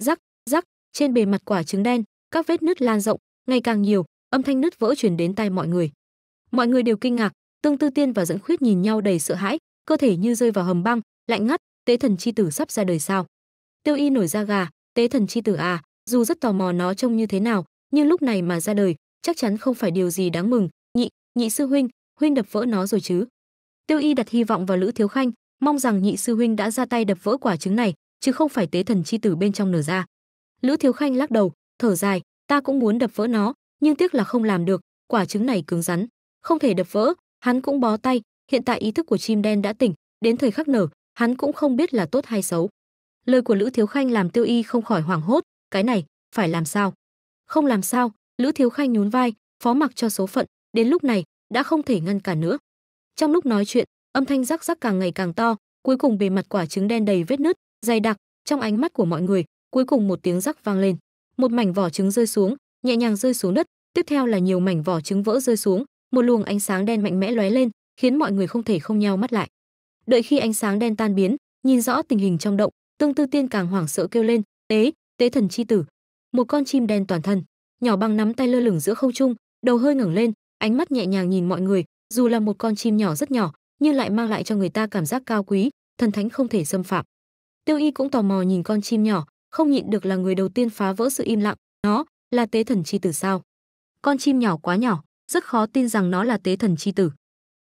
rắc rắc trên bề mặt quả trứng đen, các vết nứt lan rộng, ngày càng nhiều, âm thanh nứt vỡ truyền đến tai mọi người. Mọi người đều kinh ngạc, Tương Tư Tiên và Dẫn Khuyết nhìn nhau đầy sợ hãi, cơ thể như rơi vào hầm băng, lạnh ngắt, tế thần chi tử sắp ra đời sao? Tiêu Y nổi da gà, tế thần chi tử à, dù rất tò mò nó trông như thế nào, nhưng lúc này mà ra đời, chắc chắn không phải điều gì đáng mừng, nhị, nhị sư huynh, huynh đập vỡ nó rồi chứ? Tiêu Y đặt hy vọng vào Lữ Thiếu Khanh, mong rằng nhị sư huynh đã ra tay đập vỡ quả trứng này, chứ không phải tế thần chi tử bên trong nở ra. Lữ Thiếu Khanh lắc đầu, thở dài, ta cũng muốn đập vỡ nó, nhưng tiếc là không làm được, quả trứng này cứng rắn, không thể đập vỡ, hắn cũng bó tay, hiện tại ý thức của chim đen đã tỉnh, đến thời khắc nở, hắn cũng không biết là tốt hay xấu. Lời của Lữ Thiếu Khanh làm Tiêu Y không khỏi hoảng hốt, cái này, phải làm sao? Không làm sao, Lữ Thiếu Khanh nhún vai, phó mặc cho số phận, đến lúc này, đã không thể ngăn cả nữa. Trong lúc nói chuyện, âm thanh rắc rắc càng ngày càng to, cuối cùng bề mặt quả trứng đen đầy vết nứt, dày đặc, trong ánh mắt của mọi người, cuối cùng một tiếng rắc vang lên một mảnh vỏ trứng rơi xuống nhẹ nhàng rơi xuống đất tiếp theo là nhiều mảnh vỏ trứng vỡ rơi xuống một luồng ánh sáng đen mạnh mẽ lóe lên khiến mọi người không thể không nhau mắt lại đợi khi ánh sáng đen tan biến nhìn rõ tình hình trong động tương tư tiên càng hoảng sợ kêu lên tế tế thần chi tử một con chim đen toàn thân nhỏ bằng nắm tay lơ lửng giữa không trung đầu hơi ngẩng lên ánh mắt nhẹ nhàng nhìn mọi người dù là một con chim nhỏ rất nhỏ nhưng lại mang lại cho người ta cảm giác cao quý thần thánh không thể xâm phạm tiêu y cũng tò mò nhìn con chim nhỏ không nhịn được là người đầu tiên phá vỡ sự im lặng, nó là tế thần chi tử sao? Con chim nhỏ quá nhỏ, rất khó tin rằng nó là tế thần chi tử.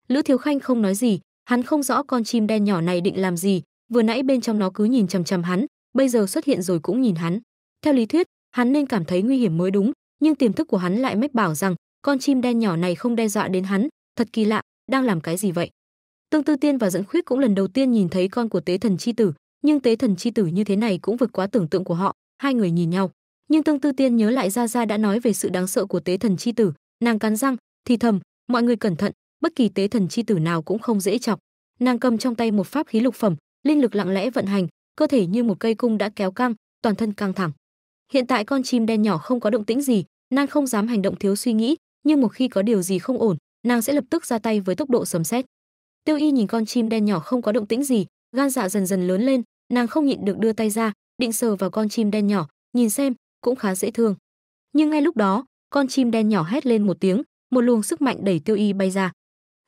Lữ Thiếu Khanh không nói gì, hắn không rõ con chim đen nhỏ này định làm gì, vừa nãy bên trong nó cứ nhìn chằm chằm hắn, bây giờ xuất hiện rồi cũng nhìn hắn. Theo lý thuyết, hắn nên cảm thấy nguy hiểm mới đúng, nhưng tiềm thức của hắn lại mách bảo rằng con chim đen nhỏ này không đe dọa đến hắn, thật kỳ lạ, đang làm cái gì vậy? Tương Tư Tiên và Dẫn Khuyết cũng lần đầu tiên nhìn thấy con của Tế Thần chi tử, nhưng tế thần chi tử như thế này cũng vượt quá tưởng tượng của họ hai người nhìn nhau nhưng tương tư tiên nhớ lại ra ra đã nói về sự đáng sợ của tế thần chi tử nàng cắn răng thì thầm mọi người cẩn thận bất kỳ tế thần chi tử nào cũng không dễ chọc nàng cầm trong tay một pháp khí lục phẩm linh lực lặng lẽ vận hành cơ thể như một cây cung đã kéo căng toàn thân căng thẳng hiện tại con chim đen nhỏ không có động tĩnh gì nàng không dám hành động thiếu suy nghĩ nhưng một khi có điều gì không ổn nàng sẽ lập tức ra tay với tốc độ sấm xét tiêu y nhìn con chim đen nhỏ không có động tĩnh gì gan dạ dần dần lớn lên nàng không nhịn được đưa tay ra định sờ vào con chim đen nhỏ nhìn xem cũng khá dễ thương nhưng ngay lúc đó con chim đen nhỏ hét lên một tiếng một luồng sức mạnh đẩy tiêu y bay ra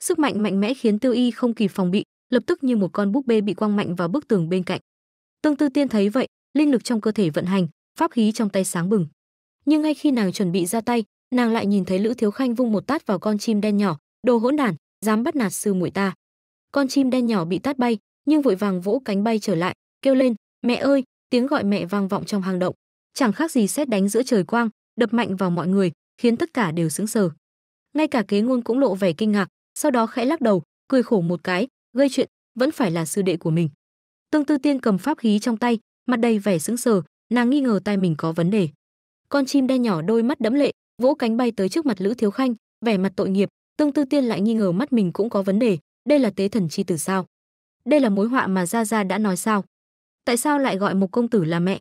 sức mạnh mạnh mẽ khiến tiêu y không kịp phòng bị lập tức như một con búp bê bị quăng mạnh vào bức tường bên cạnh tương tư tiên thấy vậy linh lực trong cơ thể vận hành pháp khí trong tay sáng bừng nhưng ngay khi nàng chuẩn bị ra tay nàng lại nhìn thấy lữ thiếu khanh vung một tát vào con chim đen nhỏ đồ hỗn đản dám bắt nạt sư muội ta con chim đen nhỏ bị tát bay nhưng vội vàng vỗ cánh bay trở lại kêu lên, "Mẹ ơi!" Tiếng gọi mẹ vang vọng trong hang động, chẳng khác gì sét đánh giữa trời quang, đập mạnh vào mọi người, khiến tất cả đều sững sờ. Ngay cả Kế Ngôn cũng lộ vẻ kinh ngạc, sau đó khẽ lắc đầu, cười khổ một cái, gây chuyện, vẫn phải là sư đệ của mình. Tương Tư Tiên cầm pháp khí trong tay, mặt đầy vẻ sững sờ, nàng nghi ngờ tai mình có vấn đề. Con chim đen nhỏ đôi mắt đẫm lệ, vỗ cánh bay tới trước mặt Lữ Thiếu Khanh, vẻ mặt tội nghiệp, Tương Tư Tiên lại nghi ngờ mắt mình cũng có vấn đề, đây là tế thần chi tử sao? Đây là mối họa mà gia gia đã nói sao? Tại sao lại gọi một công tử là mẹ?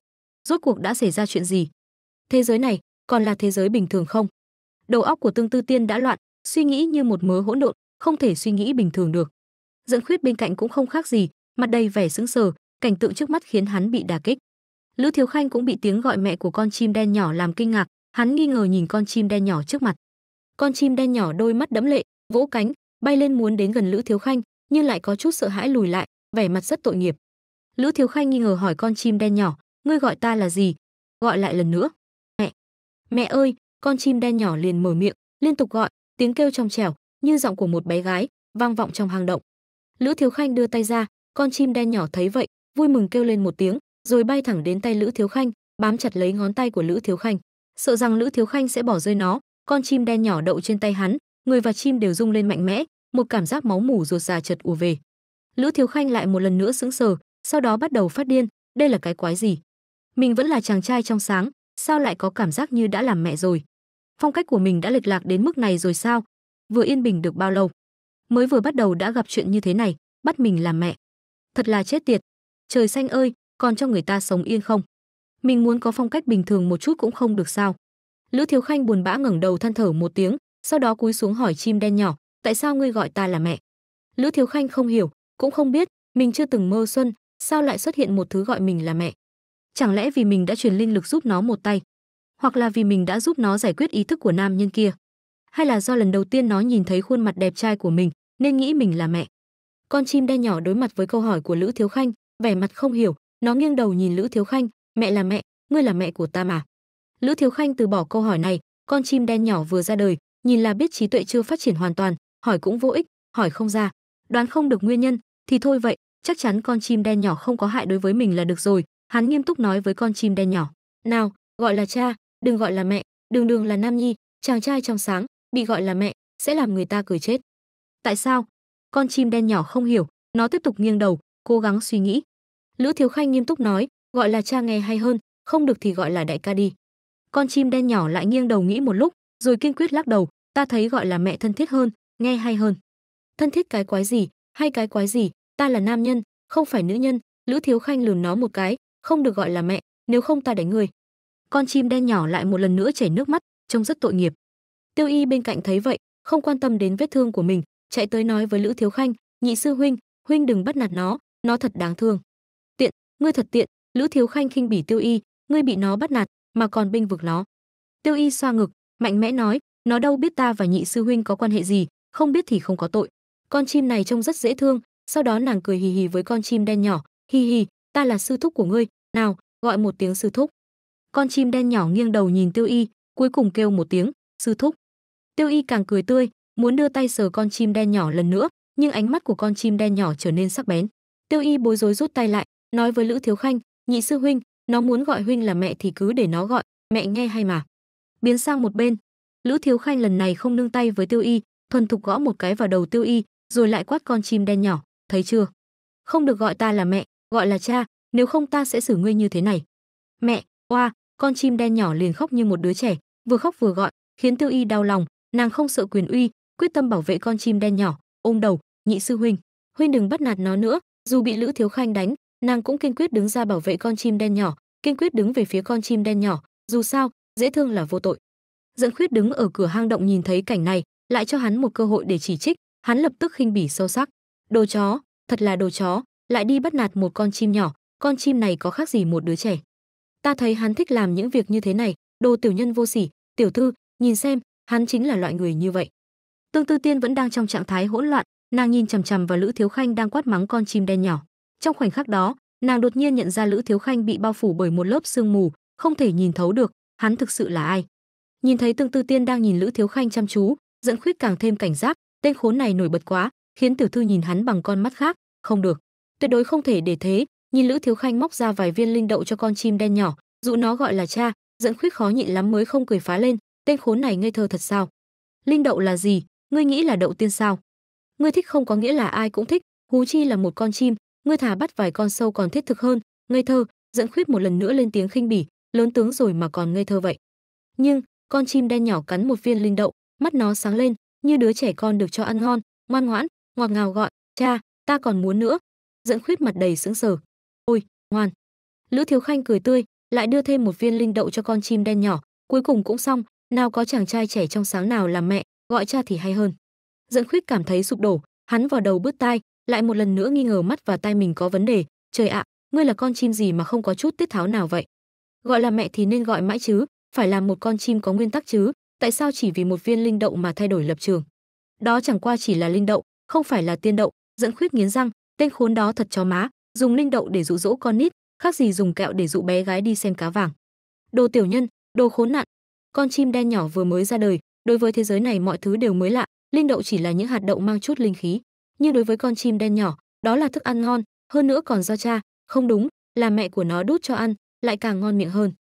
Rốt cuộc đã xảy ra chuyện gì? Thế giới này còn là thế giới bình thường không? Đầu óc của Tương Tư Tiên đã loạn, suy nghĩ như một mớ hỗn độn, không thể suy nghĩ bình thường được. Dẫn Khuyết bên cạnh cũng không khác gì, mặt đầy vẻ sững sờ, cảnh tượng trước mắt khiến hắn bị đả kích. Lữ Thiếu Khanh cũng bị tiếng gọi mẹ của con chim đen nhỏ làm kinh ngạc, hắn nghi ngờ nhìn con chim đen nhỏ trước mặt. Con chim đen nhỏ đôi mắt đẫm lệ, vỗ cánh, bay lên muốn đến gần Lữ Thiếu Khanh, nhưng lại có chút sợ hãi lùi lại, vẻ mặt rất tội nghiệp. Lữ Thiếu Khanh nghi ngờ hỏi con chim đen nhỏ, ngươi gọi ta là gì? Gọi lại lần nữa. Mẹ. Mẹ ơi, con chim đen nhỏ liền mở miệng, liên tục gọi, tiếng kêu trong trẻo, như giọng của một bé gái, vang vọng trong hang động. Lữ Thiếu Khanh đưa tay ra, con chim đen nhỏ thấy vậy, vui mừng kêu lên một tiếng, rồi bay thẳng đến tay Lữ Thiếu Khanh, bám chặt lấy ngón tay của Lữ Thiếu Khanh, sợ rằng Lữ Thiếu Khanh sẽ bỏ rơi nó, con chim đen nhỏ đậu trên tay hắn, người và chim đều rung lên mạnh mẽ, một cảm giác máu mủ ruột già chợt ùa về. Lữ Thiếu Khanh lại một lần nữa sững sờ, sau đó bắt đầu phát điên đây là cái quái gì mình vẫn là chàng trai trong sáng sao lại có cảm giác như đã làm mẹ rồi phong cách của mình đã lệch lạc đến mức này rồi sao vừa yên bình được bao lâu mới vừa bắt đầu đã gặp chuyện như thế này bắt mình làm mẹ thật là chết tiệt trời xanh ơi còn cho người ta sống yên không mình muốn có phong cách bình thường một chút cũng không được sao lữ thiếu khanh buồn bã ngẩng đầu than thở một tiếng sau đó cúi xuống hỏi chim đen nhỏ tại sao ngươi gọi ta là mẹ lữ thiếu khanh không hiểu cũng không biết mình chưa từng mơ xuân sao lại xuất hiện một thứ gọi mình là mẹ? Chẳng lẽ vì mình đã truyền linh lực giúp nó một tay, hoặc là vì mình đã giúp nó giải quyết ý thức của nam nhân kia, hay là do lần đầu tiên nó nhìn thấy khuôn mặt đẹp trai của mình nên nghĩ mình là mẹ. Con chim đen nhỏ đối mặt với câu hỏi của Lữ Thiếu Khanh, vẻ mặt không hiểu, nó nghiêng đầu nhìn Lữ Thiếu Khanh, "Mẹ là mẹ, ngươi là mẹ của ta mà." Lữ Thiếu Khanh từ bỏ câu hỏi này, con chim đen nhỏ vừa ra đời, nhìn là biết trí tuệ chưa phát triển hoàn toàn, hỏi cũng vô ích, hỏi không ra, đoán không được nguyên nhân thì thôi vậy, chắc chắn con chim đen nhỏ không có hại đối với mình là được rồi hắn nghiêm túc nói với con chim đen nhỏ nào gọi là cha đừng gọi là mẹ đường đường là nam nhi chàng trai trong sáng bị gọi là mẹ sẽ làm người ta cười chết tại sao con chim đen nhỏ không hiểu nó tiếp tục nghiêng đầu cố gắng suy nghĩ lữ thiếu khanh nghiêm túc nói gọi là cha nghe hay hơn không được thì gọi là đại ca đi con chim đen nhỏ lại nghiêng đầu nghĩ một lúc rồi kiên quyết lắc đầu ta thấy gọi là mẹ thân thiết hơn nghe hay hơn thân thiết cái quái gì hay cái quái gì ta là nam nhân không phải nữ nhân lữ thiếu khanh lườm nó một cái không được gọi là mẹ nếu không ta đánh ngươi. con chim đen nhỏ lại một lần nữa chảy nước mắt trông rất tội nghiệp tiêu y bên cạnh thấy vậy không quan tâm đến vết thương của mình chạy tới nói với lữ thiếu khanh nhị sư huynh huynh đừng bắt nạt nó nó thật đáng thương tiện ngươi thật tiện lữ thiếu khanh khinh bỉ tiêu y ngươi bị nó bắt nạt mà còn binh vực nó tiêu y xoa ngực mạnh mẽ nói nó đâu biết ta và nhị sư huynh có quan hệ gì không biết thì không có tội con chim này trông rất dễ thương sau đó nàng cười hì hì với con chim đen nhỏ hì hì ta là sư thúc của ngươi nào gọi một tiếng sư thúc con chim đen nhỏ nghiêng đầu nhìn tiêu y cuối cùng kêu một tiếng sư thúc tiêu y càng cười tươi muốn đưa tay sờ con chim đen nhỏ lần nữa nhưng ánh mắt của con chim đen nhỏ trở nên sắc bén tiêu y bối rối rút tay lại nói với lữ thiếu khanh nhị sư huynh nó muốn gọi huynh là mẹ thì cứ để nó gọi mẹ nghe hay mà biến sang một bên lữ thiếu khanh lần này không nương tay với tiêu y thuần thục gõ một cái vào đầu tiêu y rồi lại quát con chim đen nhỏ thấy chưa? Không được gọi ta là mẹ, gọi là cha, nếu không ta sẽ xử ngươi như thế này. Mẹ, oa, con chim đen nhỏ liền khóc như một đứa trẻ, vừa khóc vừa gọi, khiến Tiêu Y đau lòng, nàng không sợ quyền uy, quyết tâm bảo vệ con chim đen nhỏ, ôm đầu, nhị sư huynh, huynh đừng bắt nạt nó nữa, dù bị Lữ Thiếu Khanh đánh, nàng cũng kiên quyết đứng ra bảo vệ con chim đen nhỏ, kiên quyết đứng về phía con chim đen nhỏ, dù sao, dễ thương là vô tội. Dẫn Khuyết đứng ở cửa hang động nhìn thấy cảnh này, lại cho hắn một cơ hội để chỉ trích, hắn lập tức khinh bỉ sâu sắc. Đồ chó, thật là đồ chó, lại đi bắt nạt một con chim nhỏ, con chim này có khác gì một đứa trẻ. Ta thấy hắn thích làm những việc như thế này, đồ tiểu nhân vô sỉ, tiểu thư, nhìn xem, hắn chính là loại người như vậy. Tương Tư Tiên vẫn đang trong trạng thái hỗn loạn, nàng nhìn chằm chằm vào Lữ Thiếu Khanh đang quát mắng con chim đen nhỏ. Trong khoảnh khắc đó, nàng đột nhiên nhận ra Lữ Thiếu Khanh bị bao phủ bởi một lớp sương mù, không thể nhìn thấu được, hắn thực sự là ai. Nhìn thấy Tương Tư Tiên đang nhìn Lữ Thiếu Khanh chăm chú, dẫn khuyết càng thêm cảnh giác, tên khốn này nổi bật quá, khiến tiểu thư nhìn hắn bằng con mắt khác, không được, tuyệt đối không thể để thế, nhìn Lữ Thiếu Khanh móc ra vài viên linh đậu cho con chim đen nhỏ, dụ nó gọi là cha, dẫn khuyết khó nhịn lắm mới không cười phá lên, tên khốn này ngây thơ thật sao? Linh đậu là gì, ngươi nghĩ là đậu tiên sao? Ngươi thích không có nghĩa là ai cũng thích, hú chi là một con chim, ngươi thả bắt vài con sâu còn thiết thực hơn, ngây thơ, dẫn khuyết một lần nữa lên tiếng khinh bỉ, lớn tướng rồi mà còn ngây thơ vậy. Nhưng, con chim đen nhỏ cắn một viên linh đậu, mắt nó sáng lên, như đứa trẻ con được cho ăn ngon, ngoan ngoãn, ngọt ngào gọi cha ta còn muốn nữa dẫn khuyết mặt đầy sững sờ ôi ngoan lữ thiếu khanh cười tươi lại đưa thêm một viên linh đậu cho con chim đen nhỏ cuối cùng cũng xong nào có chàng trai trẻ trong sáng nào làm mẹ gọi cha thì hay hơn dẫn khuyết cảm thấy sụp đổ hắn vào đầu bứt tai lại một lần nữa nghi ngờ mắt và tai mình có vấn đề trời ạ ngươi là con chim gì mà không có chút tiết tháo nào vậy gọi là mẹ thì nên gọi mãi chứ phải là một con chim có nguyên tắc chứ tại sao chỉ vì một viên linh đậu mà thay đổi lập trường đó chẳng qua chỉ là linh đậu không phải là tiên đậu dẫn khuyết nghiến răng tên khốn đó thật chó má dùng linh đậu để dụ dỗ con nít khác gì dùng kẹo để dụ bé gái đi xem cá vàng đồ tiểu nhân đồ khốn nạn con chim đen nhỏ vừa mới ra đời đối với thế giới này mọi thứ đều mới lạ linh đậu chỉ là những hạt đậu mang chút linh khí nhưng đối với con chim đen nhỏ đó là thức ăn ngon hơn nữa còn do cha không đúng là mẹ của nó đút cho ăn lại càng ngon miệng hơn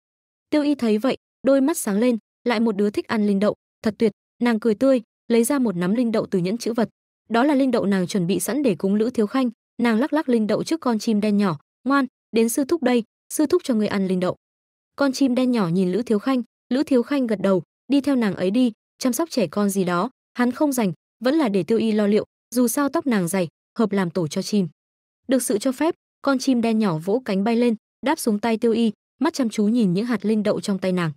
tiêu y thấy vậy đôi mắt sáng lên lại một đứa thích ăn linh đậu thật tuyệt nàng cười tươi lấy ra một nắm linh đậu từ nhẫn chữ vật đó là linh đậu nàng chuẩn bị sẵn để cúng lữ thiếu khanh nàng lắc lắc linh đậu trước con chim đen nhỏ ngoan đến sư thúc đây sư thúc cho người ăn linh đậu con chim đen nhỏ nhìn lữ thiếu khanh lữ thiếu khanh gật đầu đi theo nàng ấy đi chăm sóc trẻ con gì đó hắn không dành vẫn là để tiêu y lo liệu dù sao tóc nàng dày hợp làm tổ cho chim được sự cho phép con chim đen nhỏ vỗ cánh bay lên đáp xuống tay tiêu y mắt chăm chú nhìn những hạt linh đậu trong tay nàng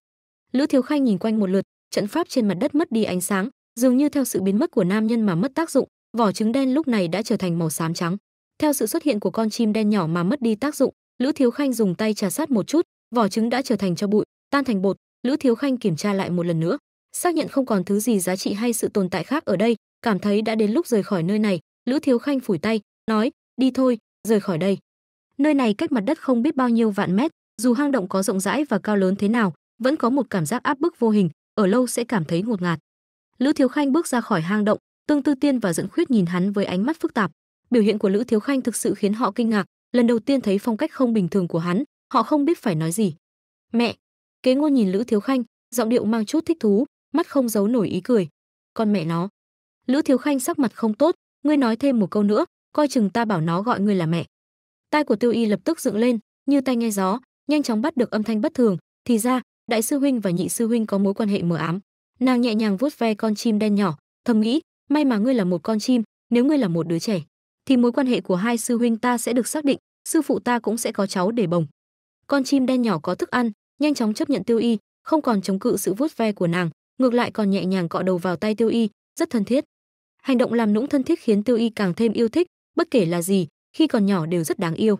lữ thiếu khanh nhìn quanh một lượt trận pháp trên mặt đất mất đi ánh sáng dường như theo sự biến mất của nam nhân mà mất tác dụng vỏ trứng đen lúc này đã trở thành màu xám trắng. Theo sự xuất hiện của con chim đen nhỏ mà mất đi tác dụng, Lữ Thiếu Khanh dùng tay trà sát một chút, vỏ trứng đã trở thành cho bụi, tan thành bột, Lữ Thiếu Khanh kiểm tra lại một lần nữa, xác nhận không còn thứ gì giá trị hay sự tồn tại khác ở đây, cảm thấy đã đến lúc rời khỏi nơi này, Lữ Thiếu Khanh phủi tay, nói, đi thôi, rời khỏi đây. Nơi này cách mặt đất không biết bao nhiêu vạn mét, dù hang động có rộng rãi và cao lớn thế nào, vẫn có một cảm giác áp bức vô hình, ở lâu sẽ cảm thấy ngột ngạt. Lữ Thiếu Khanh bước ra khỏi hang động, Tương Tư Tiên và Dẫn Khuyết nhìn hắn với ánh mắt phức tạp. Biểu hiện của Lữ Thiếu Khanh thực sự khiến họ kinh ngạc, lần đầu tiên thấy phong cách không bình thường của hắn, họ không biết phải nói gì. "Mẹ." Kế Ngôn nhìn Lữ Thiếu Khanh, giọng điệu mang chút thích thú, mắt không giấu nổi ý cười. "Con mẹ nó." Lữ Thiếu Khanh sắc mặt không tốt, "Ngươi nói thêm một câu nữa, coi chừng ta bảo nó gọi ngươi là mẹ." Tai của Tiêu Y lập tức dựng lên, như tai nghe gió, nhanh chóng bắt được âm thanh bất thường, thì ra, đại sư huynh và nhị sư huynh có mối quan hệ mờ ám. Nàng nhẹ nhàng vuốt ve con chim đen nhỏ, thầm nghĩ, may mà ngươi là một con chim nếu ngươi là một đứa trẻ thì mối quan hệ của hai sư huynh ta sẽ được xác định sư phụ ta cũng sẽ có cháu để bồng con chim đen nhỏ có thức ăn nhanh chóng chấp nhận tiêu y không còn chống cự sự vuốt ve của nàng ngược lại còn nhẹ nhàng cọ đầu vào tay tiêu y rất thân thiết hành động làm nũng thân thiết khiến tiêu y càng thêm yêu thích bất kể là gì khi còn nhỏ đều rất đáng yêu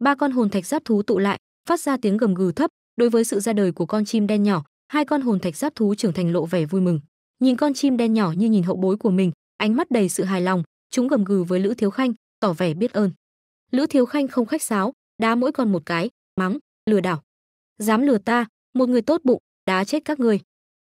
ba con hồn thạch giáp thú tụ lại phát ra tiếng gầm gừ thấp đối với sự ra đời của con chim đen nhỏ hai con hồn thạch giáp thú trưởng thành lộ vẻ vui mừng nhìn con chim đen nhỏ như nhìn hậu bối của mình ánh mắt đầy sự hài lòng chúng gầm gừ với lữ thiếu khanh tỏ vẻ biết ơn lữ thiếu khanh không khách sáo đá mỗi con một cái mắng lừa đảo dám lừa ta một người tốt bụng đá chết các ngươi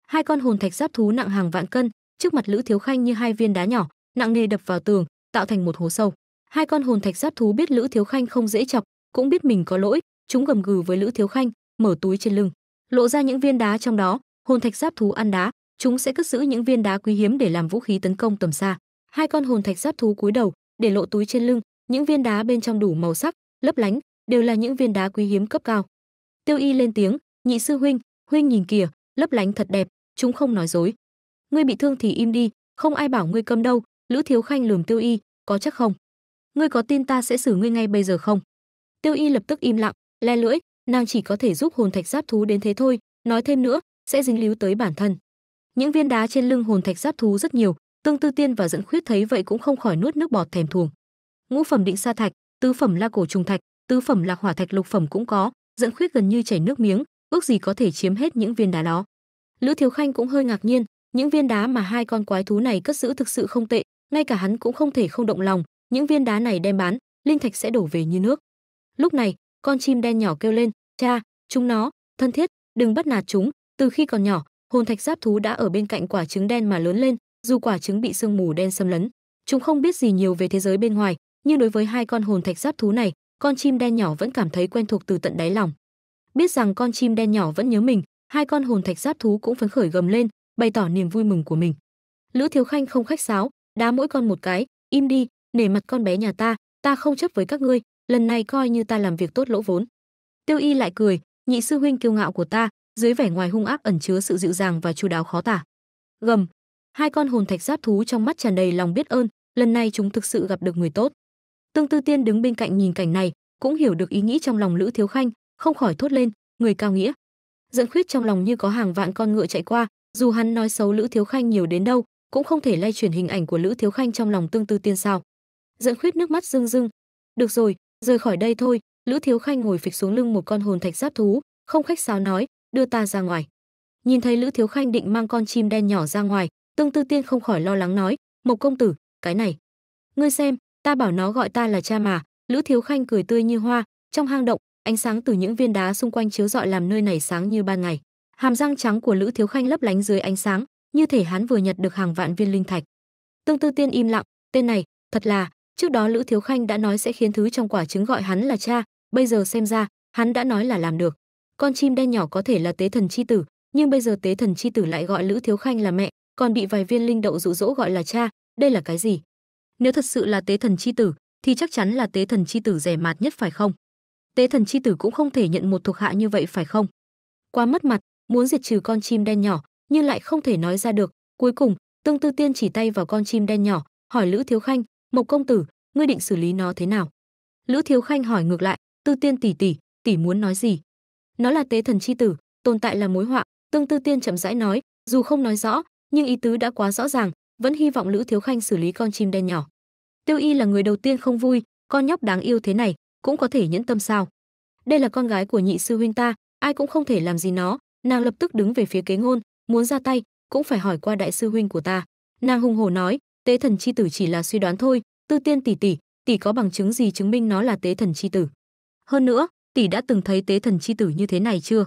hai con hồn thạch giáp thú nặng hàng vạn cân trước mặt lữ thiếu khanh như hai viên đá nhỏ nặng nề đập vào tường tạo thành một hố sâu hai con hồn thạch giáp thú biết lữ thiếu khanh không dễ chọc cũng biết mình có lỗi chúng gầm gừ với lữ thiếu khanh mở túi trên lưng lộ ra những viên đá trong đó hồn thạch giáp thú ăn đá chúng sẽ cất giữ những viên đá quý hiếm để làm vũ khí tấn công tầm xa hai con hồn thạch giáp thú cúi đầu để lộ túi trên lưng những viên đá bên trong đủ màu sắc lấp lánh đều là những viên đá quý hiếm cấp cao tiêu y lên tiếng nhị sư huynh huynh nhìn kìa lấp lánh thật đẹp chúng không nói dối ngươi bị thương thì im đi không ai bảo ngươi câm đâu lữ thiếu khanh lườm tiêu y có chắc không ngươi có tin ta sẽ xử ngươi ngay bây giờ không tiêu y lập tức im lặng le lưỡi nàng chỉ có thể giúp hồn thạch giáp thú đến thế thôi nói thêm nữa sẽ dính líu tới bản thân những viên đá trên lưng hồn thạch giáp thú rất nhiều tương tư tiên và dẫn khuyết thấy vậy cũng không khỏi nuốt nước bọt thèm thuồng ngũ phẩm định sa thạch tứ phẩm la cổ trùng thạch tứ phẩm lạc hỏa thạch lục phẩm cũng có dẫn khuyết gần như chảy nước miếng ước gì có thể chiếm hết những viên đá đó lữ thiếu khanh cũng hơi ngạc nhiên những viên đá mà hai con quái thú này cất giữ thực sự không tệ ngay cả hắn cũng không thể không động lòng những viên đá này đem bán linh thạch sẽ đổ về như nước lúc này con chim đen nhỏ kêu lên cha chúng nó thân thiết đừng bắt nạt chúng từ khi còn nhỏ hồn thạch giáp thú đã ở bên cạnh quả trứng đen mà lớn lên dù quả trứng bị sương mù đen xâm lấn chúng không biết gì nhiều về thế giới bên ngoài nhưng đối với hai con hồn thạch giáp thú này con chim đen nhỏ vẫn cảm thấy quen thuộc từ tận đáy lòng biết rằng con chim đen nhỏ vẫn nhớ mình hai con hồn thạch giáp thú cũng phấn khởi gầm lên bày tỏ niềm vui mừng của mình lữ thiếu khanh không khách sáo đá mỗi con một cái im đi nể mặt con bé nhà ta ta không chấp với các ngươi lần này coi như ta làm việc tốt lỗ vốn tiêu y lại cười nhị sư huynh kiêu ngạo của ta dưới vẻ ngoài hung ác ẩn chứa sự dịu dàng và chu đáo khó tả. Gầm, hai con hồn thạch giáp thú trong mắt tràn đầy lòng biết ơn, lần này chúng thực sự gặp được người tốt. Tương Tư Tiên đứng bên cạnh nhìn cảnh này, cũng hiểu được ý nghĩ trong lòng Lữ Thiếu Khanh, không khỏi thốt lên, người cao nghĩa. Giận khuyết trong lòng như có hàng vạn con ngựa chạy qua, dù hắn nói xấu Lữ Thiếu Khanh nhiều đến đâu, cũng không thể lay chuyển hình ảnh của Lữ Thiếu Khanh trong lòng Tương Tư Tiên sao? Giận khuyết nước mắt rưng rưng. Được rồi, rời khỏi đây thôi, Lữ Thiếu Khanh ngồi phịch xuống lưng một con hồn thạch giáp thú, không khách sáo nói, đưa ta ra ngoài nhìn thấy lữ thiếu khanh định mang con chim đen nhỏ ra ngoài tương tư tiên không khỏi lo lắng nói mộc công tử cái này ngươi xem ta bảo nó gọi ta là cha mà lữ thiếu khanh cười tươi như hoa trong hang động ánh sáng từ những viên đá xung quanh chiếu rọi làm nơi này sáng như ban ngày hàm răng trắng của lữ thiếu khanh lấp lánh dưới ánh sáng như thể hắn vừa nhặt được hàng vạn viên linh thạch tương tư tiên im lặng tên này thật là trước đó lữ thiếu khanh đã nói sẽ khiến thứ trong quả trứng gọi hắn là cha bây giờ xem ra hắn đã nói là làm được con chim đen nhỏ có thể là tế thần chi tử nhưng bây giờ tế thần chi tử lại gọi lữ thiếu khanh là mẹ còn bị vài viên linh đậu dụ dỗ gọi là cha đây là cái gì nếu thật sự là tế thần chi tử thì chắc chắn là tế thần chi tử rẻ mạt nhất phải không tế thần chi tử cũng không thể nhận một thuộc hạ như vậy phải không quá mất mặt muốn diệt trừ con chim đen nhỏ nhưng lại không thể nói ra được cuối cùng tương tư tiên chỉ tay vào con chim đen nhỏ hỏi lữ thiếu khanh mộc công tử ngươi định xử lý nó thế nào lữ thiếu khanh hỏi ngược lại tư tiên tỷ tỷ tỷ muốn nói gì nó là tế thần chi tử tồn tại là mối họa tương tư tiên chậm rãi nói dù không nói rõ nhưng ý tứ đã quá rõ ràng vẫn hy vọng lữ thiếu khanh xử lý con chim đen nhỏ tiêu y là người đầu tiên không vui con nhóc đáng yêu thế này cũng có thể nhẫn tâm sao đây là con gái của nhị sư huynh ta ai cũng không thể làm gì nó nàng lập tức đứng về phía kế ngôn muốn ra tay cũng phải hỏi qua đại sư huynh của ta nàng hung hổ nói tế thần chi tử chỉ là suy đoán thôi tư tiên tỷ tỷ tỷ có bằng chứng gì chứng minh nó là tế thần chi tử hơn nữa tỷ đã từng thấy tế thần chi tử như thế này chưa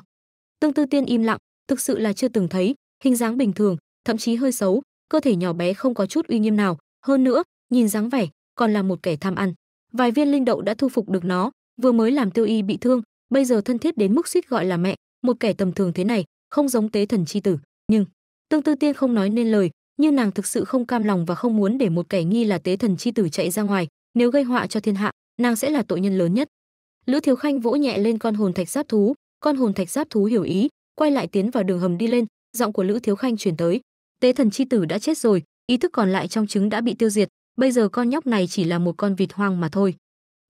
tương tư tiên im lặng thực sự là chưa từng thấy hình dáng bình thường thậm chí hơi xấu cơ thể nhỏ bé không có chút uy nghiêm nào hơn nữa nhìn dáng vẻ còn là một kẻ tham ăn vài viên linh đậu đã thu phục được nó vừa mới làm tiêu y bị thương bây giờ thân thiết đến mức suýt gọi là mẹ một kẻ tầm thường thế này không giống tế thần chi tử nhưng tương tư tiên không nói nên lời như nàng thực sự không cam lòng và không muốn để một kẻ nghi là tế thần chi tử chạy ra ngoài nếu gây họa cho thiên hạ nàng sẽ là tội nhân lớn nhất lữ thiếu khanh vỗ nhẹ lên con hồn thạch giáp thú con hồn thạch giáp thú hiểu ý quay lại tiến vào đường hầm đi lên giọng của lữ thiếu khanh truyền tới tế thần chi tử đã chết rồi ý thức còn lại trong trứng đã bị tiêu diệt bây giờ con nhóc này chỉ là một con vịt hoang mà thôi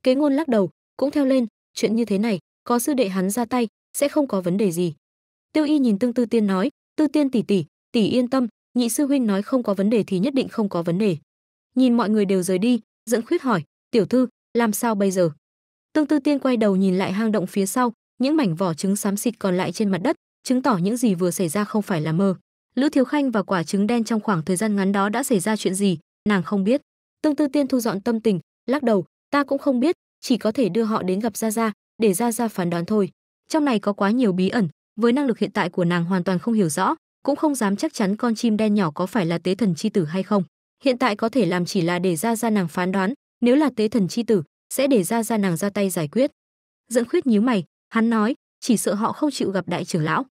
kế ngôn lắc đầu cũng theo lên chuyện như thế này có sư đệ hắn ra tay sẽ không có vấn đề gì tiêu y nhìn tương tư tiên nói tư tiên tỷ tỷ tỷ yên tâm nhị sư huynh nói không có vấn đề thì nhất định không có vấn đề nhìn mọi người đều rời đi dẫn khuyết hỏi tiểu thư làm sao bây giờ Tương Tư Tiên quay đầu nhìn lại hang động phía sau, những mảnh vỏ trứng xám xịt còn lại trên mặt đất, chứng tỏ những gì vừa xảy ra không phải là mơ. Lữ Thiếu Khanh và quả trứng đen trong khoảng thời gian ngắn đó đã xảy ra chuyện gì, nàng không biết. Tương Tư Tiên thu dọn tâm tình, lắc đầu, ta cũng không biết, chỉ có thể đưa họ đến gặp Gia Gia, để Gia Gia phán đoán thôi. Trong này có quá nhiều bí ẩn, với năng lực hiện tại của nàng hoàn toàn không hiểu rõ, cũng không dám chắc chắn con chim đen nhỏ có phải là tế thần chi tử hay không. Hiện tại có thể làm chỉ là để Gia Gia nàng phán đoán, nếu là tế thần chi tử, sẽ để ra ra nàng ra tay giải quyết dẫn khuyết nhíu mày hắn nói chỉ sợ họ không chịu gặp đại trưởng lão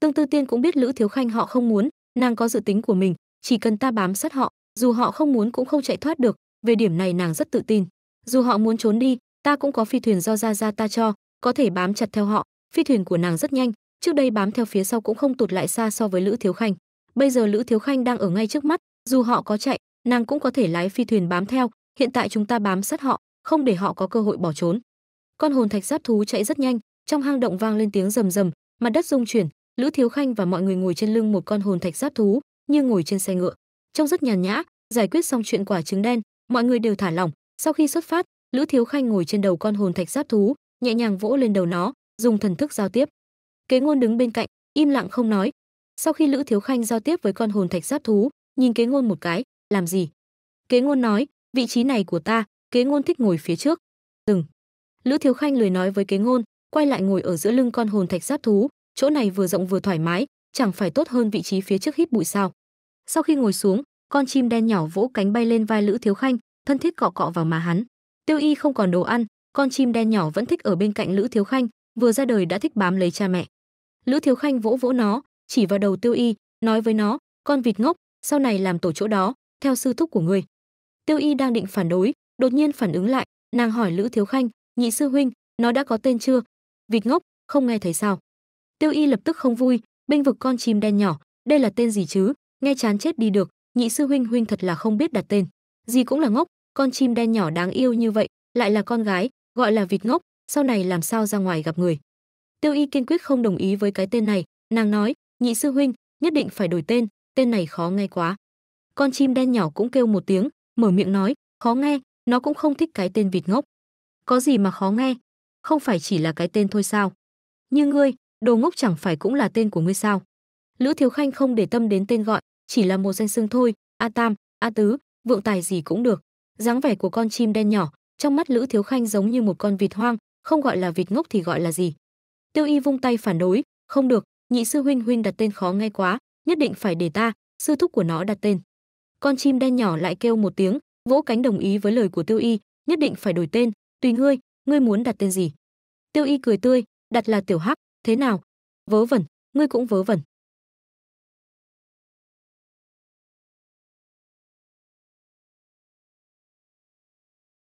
tương tư tiên cũng biết lữ thiếu khanh họ không muốn nàng có dự tính của mình chỉ cần ta bám sát họ dù họ không muốn cũng không chạy thoát được về điểm này nàng rất tự tin dù họ muốn trốn đi ta cũng có phi thuyền do ra ra ta cho có thể bám chặt theo họ phi thuyền của nàng rất nhanh trước đây bám theo phía sau cũng không tụt lại xa so với lữ thiếu khanh bây giờ lữ thiếu khanh đang ở ngay trước mắt dù họ có chạy nàng cũng có thể lái phi thuyền bám theo hiện tại chúng ta bám sát họ không để họ có cơ hội bỏ trốn. Con hồn thạch giáp thú chạy rất nhanh, trong hang động vang lên tiếng rầm rầm, mặt đất rung chuyển, Lữ Thiếu Khanh và mọi người ngồi trên lưng một con hồn thạch giáp thú, như ngồi trên xe ngựa. Trông rất nhàn nhã, giải quyết xong chuyện quả trứng đen, mọi người đều thả lỏng, sau khi xuất phát, Lữ Thiếu Khanh ngồi trên đầu con hồn thạch giáp thú, nhẹ nhàng vỗ lên đầu nó, dùng thần thức giao tiếp. Kế Ngôn đứng bên cạnh, im lặng không nói. Sau khi Lữ Thiếu Khanh giao tiếp với con hồn thạch giáp thú, nhìn Kế Ngôn một cái, làm gì? Kế Ngôn nói, vị trí này của ta, Kế ngôn thích ngồi phía trước. Dừng. Lữ Thiếu Khanh lười nói với kế ngôn, quay lại ngồi ở giữa lưng con hồn thạch giáp thú, chỗ này vừa rộng vừa thoải mái, chẳng phải tốt hơn vị trí phía trước hít bụi sao. Sau khi ngồi xuống, con chim đen nhỏ vỗ cánh bay lên vai Lữ Thiếu Khanh, thân thiết cọ cọ vào má hắn. Tiêu Y không còn đồ ăn, con chim đen nhỏ vẫn thích ở bên cạnh Lữ Thiếu Khanh, vừa ra đời đã thích bám lấy cha mẹ. Lữ Thiếu Khanh vỗ vỗ nó, chỉ vào đầu Tiêu Y, nói với nó, con vịt ngốc, sau này làm tổ chỗ đó, theo sư thúc của ngươi. Tiêu Y đang định phản đối, đột nhiên phản ứng lại, nàng hỏi Lữ Thiếu Khanh, "Nhị sư huynh, nó đã có tên chưa?" Vịt ngốc, không nghe thấy sao? Tiêu Y lập tức không vui, bênh vực con chim đen nhỏ, đây là tên gì chứ? Nghe chán chết đi được, nhị sư huynh huynh thật là không biết đặt tên. Gì cũng là ngốc, con chim đen nhỏ đáng yêu như vậy, lại là con gái, gọi là vịt ngốc, sau này làm sao ra ngoài gặp người. Tiêu Y kiên quyết không đồng ý với cái tên này, nàng nói, nhị sư huynh, nhất định phải đổi tên, tên này khó nghe quá. Con chim đen nhỏ cũng kêu một tiếng, mở miệng nói, khó nghe, nó cũng không thích cái tên vịt ngốc. Có gì mà khó nghe, không phải chỉ là cái tên thôi sao? Như ngươi, đồ ngốc chẳng phải cũng là tên của ngươi sao? Lữ Thiếu Khanh không để tâm đến tên gọi, chỉ là một danh xưng thôi, A Tam, A Tứ, vượng tài gì cũng được. Dáng vẻ của con chim đen nhỏ, trong mắt Lữ Thiếu Khanh giống như một con vịt hoang, không gọi là vịt ngốc thì gọi là gì? Tiêu Y vung tay phản đối, không được, nhị sư huynh huynh đặt tên khó nghe quá, nhất định phải để ta, sư thúc của nó đặt tên. Con chim đen nhỏ lại kêu một tiếng, Vỗ cánh đồng ý với lời của Tiêu Y, nhất định phải đổi tên, tùy ngươi, ngươi muốn đặt tên gì? Tiêu Y cười tươi, đặt là Tiểu Hắc, thế nào? Vớ vẩn, ngươi cũng vớ vẩn.